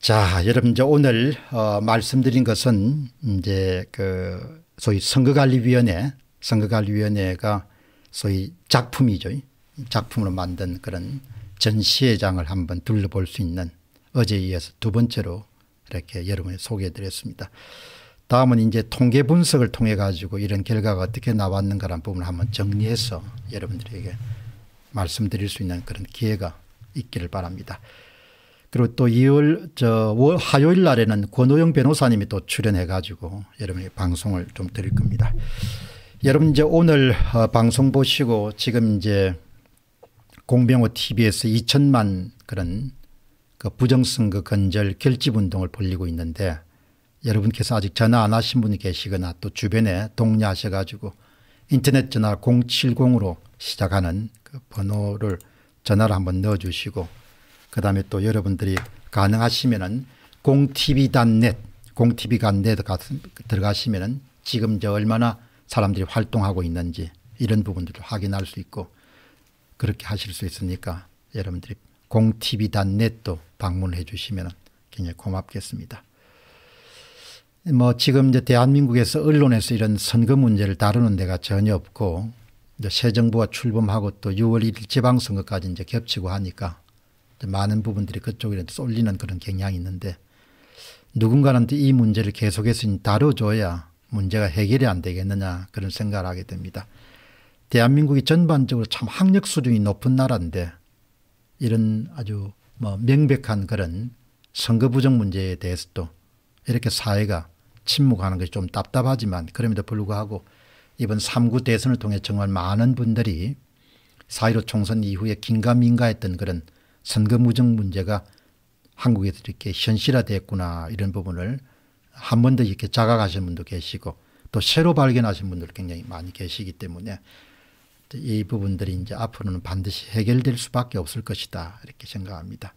자, 여러분 이제 오늘 어, 말씀드린 것은 이제 그 소위 선거관리위원회, 선거관리위원회가 소위 작품이죠. 작품으로 만든 그런 전시회장을 한번 둘러볼 수 있는 어제에 이어서 두 번째로 이렇게 여러분에 소개해드렸습니다. 다음은 이제 통계 분석을 통해 가지고 이런 결과가 어떻게 나왔는가라는 부분을 한번 정리해서 여러분들에게 말씀드릴 수 있는 그런 기회가 있기를 바랍니다. 그리고 또 2월 저 화요일 날에는 권호영 변호사님이 또 출연해 가지고 여러분이 방송을 좀 드릴 겁니다. 여러분 이제 오늘 어, 방송 보시고 지금 이제 공병호 TV에서 2천만 그런 그 부정선거 건절 결집운동을 벌리고 있는데 여러분께서 아직 전화 안 하신 분이 계시거나 또 주변에 동료하셔가지고 인터넷 전화 070으로 시작하는 그 번호를 전화를 한번 넣어주시고 그 다음에 또 여러분들이 가능하시면은 공TV.net, 공TV.net 들어가시면은 지금 저 얼마나 사람들이 활동하고 있는지 이런 부분들을 확인할 수 있고 그렇게 하실 수 있으니까 여러분들이 공TV.net도 방문해 주시면 굉장히 고맙겠습니다. 뭐 지금 이제 대한민국에서 언론에서 이런 선거 문제를 다루는 데가 전혀 없고 이제 새 정부가 출범하고 또 6월 1일 지방선거까지 이제 겹치고 하니까 이제 많은 부분들이 그쪽에 쏠리는 그런 경향이 있는데 누군가는 이 문제를 계속해서 다뤄줘야 문제가 해결이 안 되겠느냐 그런 생각을 하게 됩니다. 대한민국이 전반적으로 참 학력 수준이 높은 나라인데 이런 아주 뭐 명백한 그런 선거 부정 문제에 대해서도 이렇게 사회가 침묵하는 것이 좀 답답하지만 그럼에도 불구하고 이번 3구 대선을 통해 정말 많은 분들이 4.15 총선 이후에 긴가민가했던 그런 선거 무정 문제가 한국에서 이렇게 현실화됐구나 이런 부분을 한 번 더 이렇게 자각하신 분도 계시고 또 새로 발견하신 분들 굉장히 많이 계시기 때문에 이 부분들이 이제 앞으로는 반드시 해결될 수밖에 없을 것이다 이렇게 생각합니다.